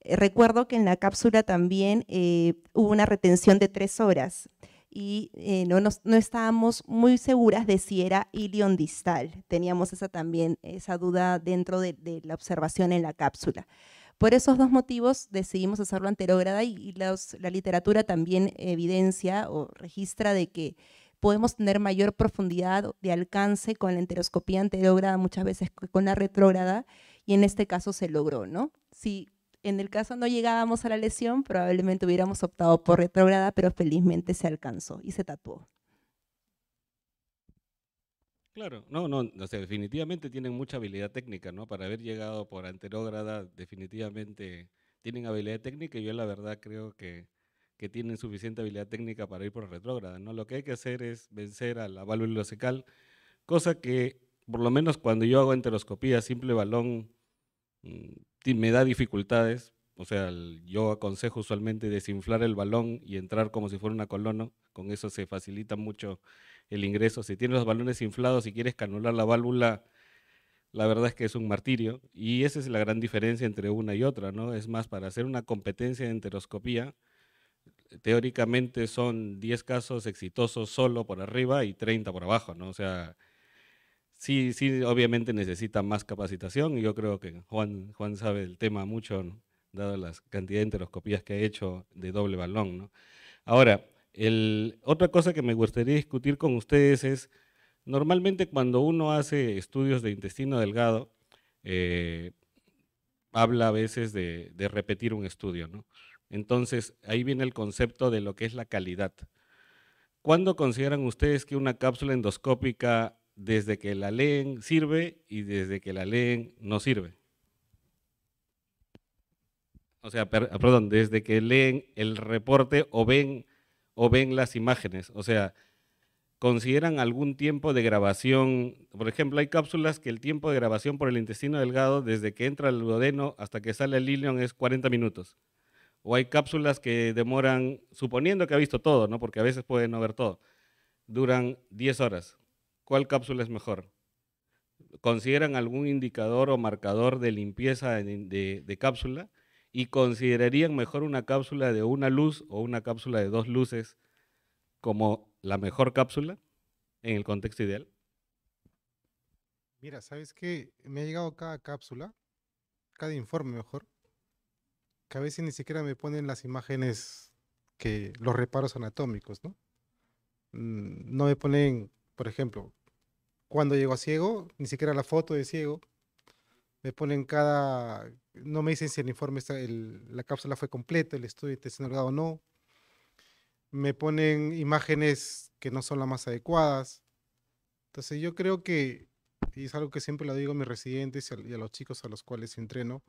Eh, recuerdo que en la cápsula también hubo una retención de tres horas y eh, no, no estábamos muy seguras de si era ilion distal. Teníamos esa también, esa duda dentro de, la observación en la cápsula. Por esos dos motivos decidimos hacerlo anterógrada y, la literatura también evidencia o registra de que podemos tener mayor profundidad de alcance con la enteroscopía anterógrada, muchas veces con la retrógrada, y en este caso se logró, ¿no? Si en el caso no llegábamos a la lesión, probablemente hubiéramos optado por retrógrada, pero felizmente se alcanzó y se tatuó. Claro, no, no, no definitivamente tienen mucha habilidad técnica, ¿no? Para haber llegado por anterógrada, definitivamente tienen habilidad técnica y yo la verdad creo que, tienen suficiente habilidad técnica para ir por retrógrada, ¿no? Lo que hay que hacer es vencer a la válvula secal, cosa que por lo menos cuando yo hago enteroscopía simple balón, mm, me da dificultades. O sea, yo aconsejo usualmente desinflar el balón y entrar como si fuera una colono. Con eso se facilita mucho el ingreso. Si tienes los balones inflados y quieres canular la válvula, la verdad es que es un martirio. Y esa es la gran diferencia entre una y otra, ¿no? Es más, para hacer una competencia de enteroscopía, teóricamente son 10 casos exitosos solo por arriba y 30 por abajo, ¿no? O sea, sí, obviamente necesita más capacitación y yo creo que Juan, Juan sabe el tema mucho, dado la cantidad de enteroscopías que ha hecho de doble balón. Ahora, otra cosa que me gustaría discutir con ustedes es, normalmente cuando uno hace estudios de intestino delgado, eh, habla a veces de, repetir un estudio. Entonces, ahí viene el concepto de lo que es la calidad. ¿Cuándo consideran ustedes que una cápsula endoscópica desde que la leen sirve y desde que la leen no sirve. O sea, ah, perdón, desde que leen el reporte o ven, o ven las imágenes. O sea, consideran algún tiempo de grabación. Por ejemplo, hay cápsulas que el tiempo de grabación por el intestino delgado, desde que entra el duodeno hasta que sale el ilion, es 40 minutos. O hay cápsulas que demoran, suponiendo que ha visto todo, ¿no? porque a veces puede no ver todo, duran 10 horas. ¿cuál cápsula es mejor? ¿Consideran algún indicador o marcador de limpieza de, cápsula? ¿Y considerarían mejor una cápsula de una luz o una cápsula de dos luces como la mejor cápsula en el contexto ideal? Mira, ¿sabes qué? Me ha llegado cada cápsula, cada informe mejor, que a veces ni siquiera me ponen las imágenes que los reparos anatómicos, ¿no? Mm, no me ponen, por ejemplo, cuando llego a ciego, ni siquiera la foto de ciego. Me ponen cada. No me dicen si el informe, está, el, la cápsula fue completa, el estudio intencionado o no. Me ponen imágenes que no son las más adecuadas. Entonces, yo creo que, y es algo que siempre lo digo a mis residentes y a, y a los chicos a los cuales entreno,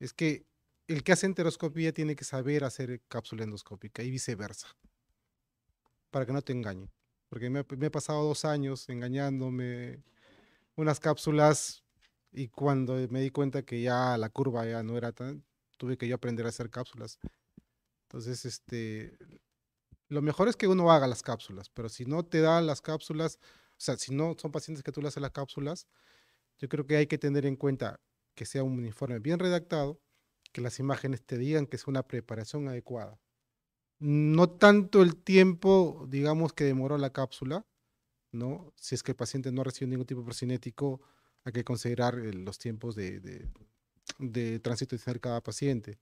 es que el que hace enteroscopía tiene que saber hacer cápsula endoscópica y viceversa, para que no te engañen porque me, he pasado dos años engañándome, unas cápsulas, y cuando me di cuenta que ya la curva ya no era tan, tuve que yo aprender a hacer cápsulas. Entonces, este, lo mejor es que uno haga las cápsulas, pero si no te dan las cápsulas, o sea, si no son pacientes que tú le haces las cápsulas, yo creo que hay que tener en cuenta que sea un informe bien redactado, que las imágenes te digan que es una preparación adecuada no tanto el tiempo, digamos, que demoró la cápsula, ¿no? Si es que el paciente no recibió ningún tipo de procinético, hay que considerar eh, los tiempos de, de, de tránsito de cada paciente.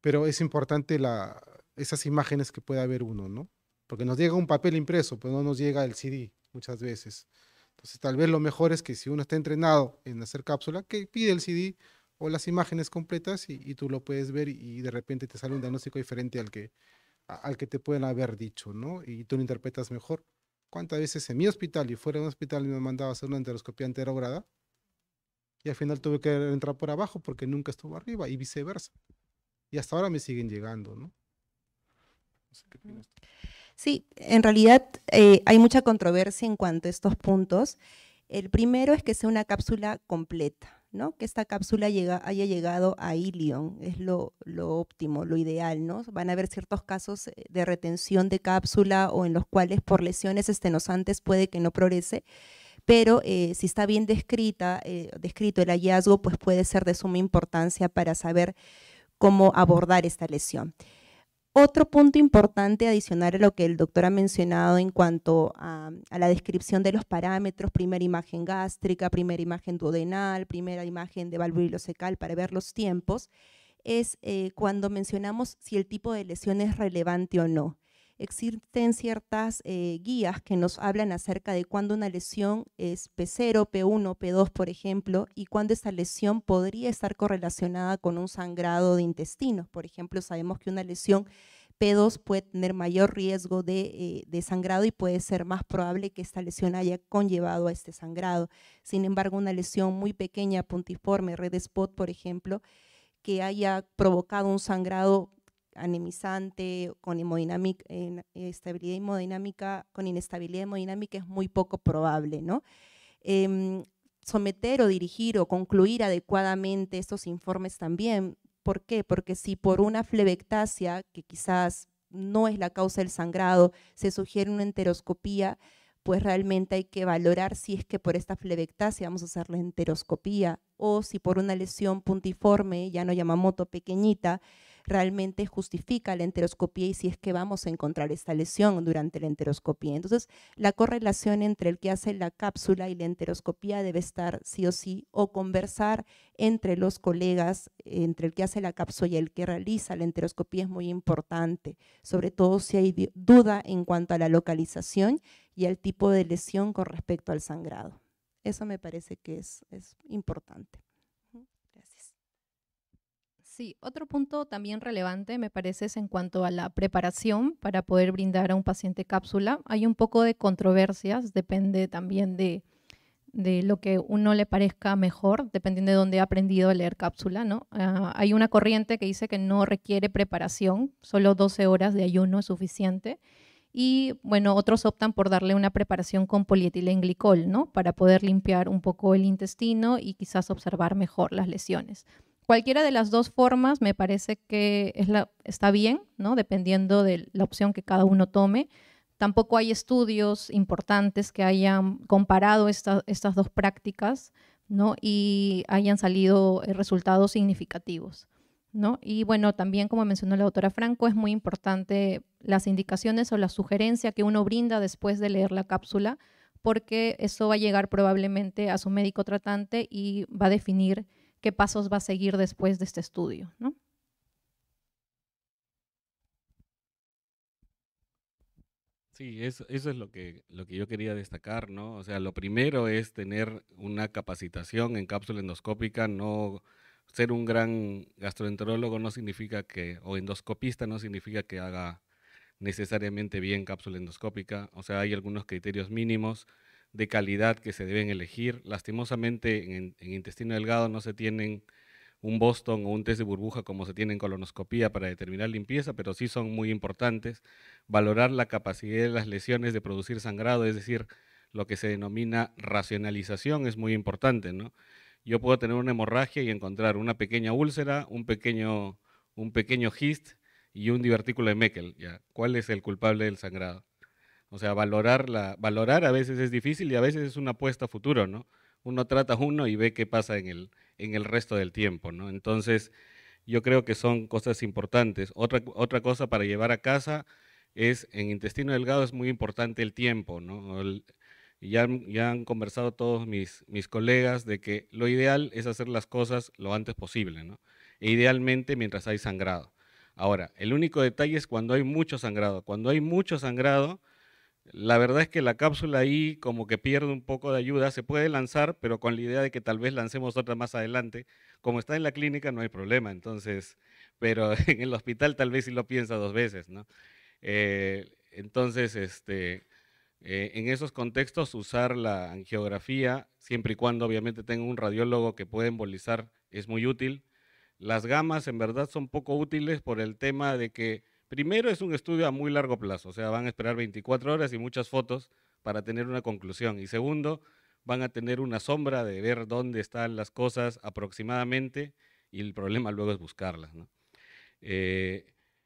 Pero es importante la, esas imágenes que pueda haber uno, ¿no? Porque nos llega un papel impreso, pero no nos llega el CD muchas veces. Entonces, tal vez lo mejor es que si uno está entrenado en hacer cápsula, que pide el CD o las imágenes completas y, tú lo puedes ver y de repente te sale un diagnóstico diferente al que, al que te pueden haber dicho, ¿no? Y tú lo interpretas mejor. ¿Cuántas veces en mi hospital y fuera de un hospital me mandaba a hacer una enteroscopia anterograda? Y al final tuve que entrar por abajo porque nunca estuvo arriba y viceversa. Y hasta ahora me siguen llegando, ¿no? Sí, en realidad eh, hay mucha controversia en cuanto a estos puntos. El primero es que sea una cápsula completa. ¿no? Que esta cápsula haya llegado a Ilion, es lo, óptimo, lo ideal, ¿no? Van a haber ciertos casos eh, de retención de cápsula o en los cuales por lesiones estenosantes puede que no progrese, pero eh, si está bien descrita, eh, descrito el hallazgo, pues puede ser de suma importancia para saber cómo abordar esta lesión. Otro punto importante adicional a lo que el doctor ha mencionado en cuanto a, la descripción de los parámetros, primera imagen gástrica, primera imagen duodenal, primera imagen de secal para ver los tiempos, es eh, cuando mencionamos si el tipo de lesión es relevante o no existen ciertas eh, guías que nos hablan acerca de cuándo una lesión es P0, P1, P2, por ejemplo, y cuándo esta lesión podría estar correlacionada con un sangrado de intestino. Por ejemplo, sabemos que una lesión P2 puede tener mayor riesgo de, eh, de, sangrado y puede ser más probable que esta lesión haya conllevado a este sangrado. Sin embargo, una lesión muy pequeña, puntiforme, red spot, por ejemplo, que haya provocado un sangrado anemizante, con con inestabilidad hemodinámica es muy poco probable, ¿no? Em, someter o dirigir o concluir adecuadamente estos informes también. ¿Por qué? Porque si por una flebectasia, que quizás no es la causa del sangrado, se sugiere una enteroscopía, pues realmente hay que valorar si es que por esta flebectasia vamos a hacer la enteroscopía o si por una lesión puntiforme, ya no moto pequeñita, realmente justifica la enteroscopía y si es que vamos a encontrar esta lesión durante la enteroscopía. Entonces, la correlación entre el que hace la cápsula y la enteroscopía debe estar sí o sí, o conversar entre los colegas, entre el que hace la cápsula y el que realiza la enteroscopía es muy importante, sobre todo si hay duda en cuanto a la localización y al tipo de lesión con respecto al sangrado. Eso me parece que es, es importante otro punto también relevante me parece es en cuanto a la preparación para poder brindar a un paciente cápsula. Hay un poco de controversias, depende también de, de lo que uno le parezca mejor, dependiendo de dónde ha aprendido a leer cápsula, ah, hay una corriente que dice que no requiere preparación, solo 12 horas de ayuno es suficiente. Y bueno, otros optan por darle una preparación con polietilenglicol, ¿no? Para poder limpiar un poco el intestino y quizás observar mejor las lesiones. Cualquiera de las dos formas me parece que está bien, ¿no? dependiendo de la opción que cada uno tome. Tampoco hay estudios importantes que hayan comparado estas dos prácticas ¿no? y hayan salido eh, resultados significativos. ¿No? Y bueno, también como mencionó la doctora Franco, es muy importante las indicaciones o la sugerencia que uno brinda después de leer la cápsula, porque eso va a llegar probablemente a su médico tratante y va a definir qué pasos va a seguir después de este estudio. ¿no? Sí, eso, es lo que, lo que yo quería destacar, O sea, lo primero es tener una capacitación en cápsula endoscópica, no ser un gran gastroenterólogo no significa que, o endoscopista no significa que haga necesariamente bien cápsula endoscópica, o sea, hay algunos criterios mínimos de calidad que se deben elegir. Lastimosamente en, intestino delgado no se tienen un Boston o un test de burbuja como se tiene en colonoscopía para determinar limpieza, pero sí son muy importantes. Valorar la capacidad de las lesiones de producir sangrado, es decir, lo que se denomina racionalización, es muy importante, Yo puedo tener una hemorragia y encontrar una pequeña úlcera, un pequeño, un pequeño gist y un divertículo de Meckel. ¿ya? ¿Cuál es el culpable del sangrado? O sea, valorar, valorar a veces es difícil y a veces es una apuesta a futuro, ¿no? Uno trata a uno y ve qué pasa en el, resto del tiempo, Entonces, yo creo que son cosas importantes. Otra, cosa para llevar a casa es, en intestino delgado es muy importante el tiempo, ya, han conversado todos mis, colegas de que lo ideal es hacer las cosas lo antes posible, E idealmente mientras hay sangrado. Ahora, el único detalle es cuando hay mucho sangrado. Cuando hay mucho sangrado, la verdad es que la cápsula ahí como que pierde un poco de ayuda, se puede lanzar, pero con la idea de que tal vez lancemos otra más adelante. Como está en la clínica no hay problema, entonces, pero (laughs) en el hospital tal vez si lo piensa dos veces, eh, entonces, este, eh, en esos contextos usar la angiografía, siempre y cuando obviamente tenga un radiólogo que pueda embolizar, es muy útil. Las gamas en verdad son poco útiles por el tema de que Primero es un estudio a muy largo plazo, o sea, van a esperar 24 horas y muchas fotos para tener una conclusión. Y segundo, van a tener una sombra de ver dónde están las cosas aproximadamente y el problema luego es buscarlas. Eh,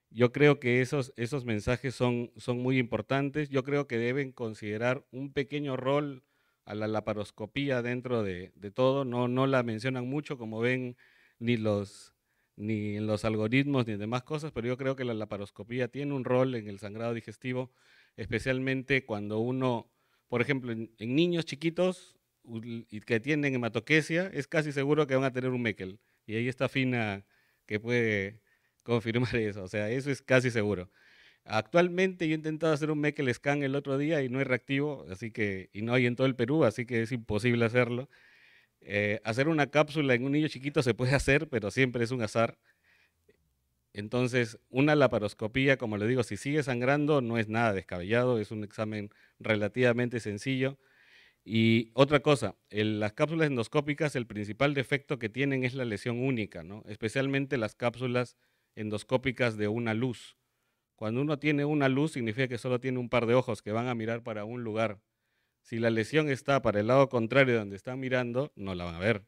yo creo que esos, esos mensajes son, son muy importantes. Yo creo que deben considerar un pequeño rol a la laparoscopía dentro de, de todo. No, no la mencionan mucho, como ven, ni los ni en los algoritmos, ni en demás cosas, pero yo creo que la laparoscopía tiene un rol en el sangrado digestivo, especialmente cuando uno, por ejemplo, en, niños chiquitos que tienen hematoquesia, es casi seguro que van a tener un Meckel. Y ahí está Fina que puede (laughs) confirmar eso, o sea, eso es casi seguro. Actualmente yo he intentado hacer un Meckel scan el otro día y no es reactivo, así que, y no hay en todo el Perú, así que es imposible hacerlo. Eh, hacer una cápsula en un niño chiquito se puede (laughs) hacer, pero siempre es un azar. Entonces, una laparoscopía, como le digo, si sigue sangrando, no es nada descabellado, es un examen relativamente sencillo. Y otra cosa, las cápsulas endoscópicas, el principal defecto que tienen es la lesión única, ¿no? especialmente las cápsulas endoscópicas de una luz. Cuando uno tiene una luz, significa que solo tiene un par de ojos que van a mirar para un lugar. Si la lesión está para el lado contrario donde están mirando, no la van a ver.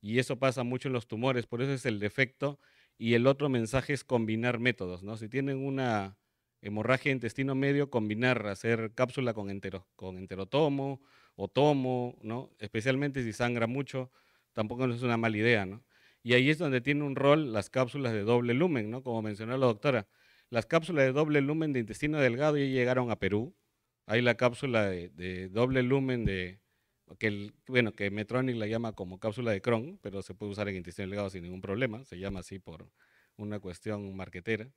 Y eso pasa mucho en los tumores, por eso es el defecto. Y el otro mensaje es combinar métodos, ¿no? Si tienen una hemorragia de intestino medio, combinar, hacer cápsula con, entero, con enterotomo o tomo, ¿no? Especialmente si sangra mucho, tampoco es una mala idea, Y ahí es donde tiene un rol las cápsulas de doble lumen, ¿no? Como mencionó la doctora, las cápsulas de doble lumen de intestino delgado ya llegaron a Perú hay la cápsula de, doble lumen de, que bueno, que Metronic la llama como cápsula de Crohn, pero se puede usar en intestino delgado sin ningún problema, se llama así por una cuestión marquetera.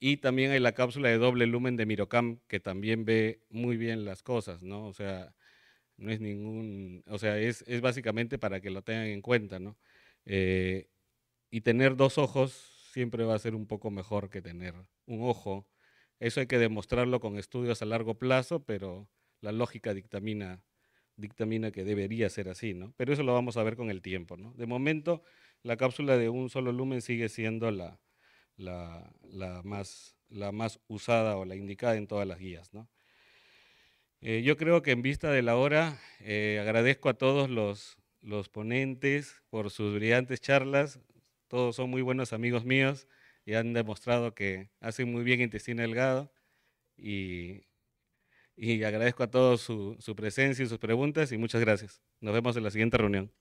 Y también hay la cápsula de doble lumen de Mirocam, que también ve muy bien las cosas, ¿no? O sea, no es ningún, o sea, es, es básicamente para que lo tengan en cuenta, ¿no? Eh, y tener dos ojos siempre va a ser un poco mejor que tener un ojo eso hay que demostrarlo con estudios a largo plazo, pero la lógica dictamina, dictamina que debería ser así, ¿no? Pero eso lo vamos a ver con el tiempo, ¿no? De momento, la cápsula de un solo lumen sigue siendo la, más, usada o la indicada en todas las guías, ¿no? Eh, yo creo que en vista de la hora, eh, agradezco a todos los ponentes por sus brillantes charlas. Todos son muy buenos amigos míos y han demostrado que hacen muy bien Intestino Delgado y, agradezco a todos su presencia y sus preguntas y muchas gracias. Nos vemos en la siguiente reunión.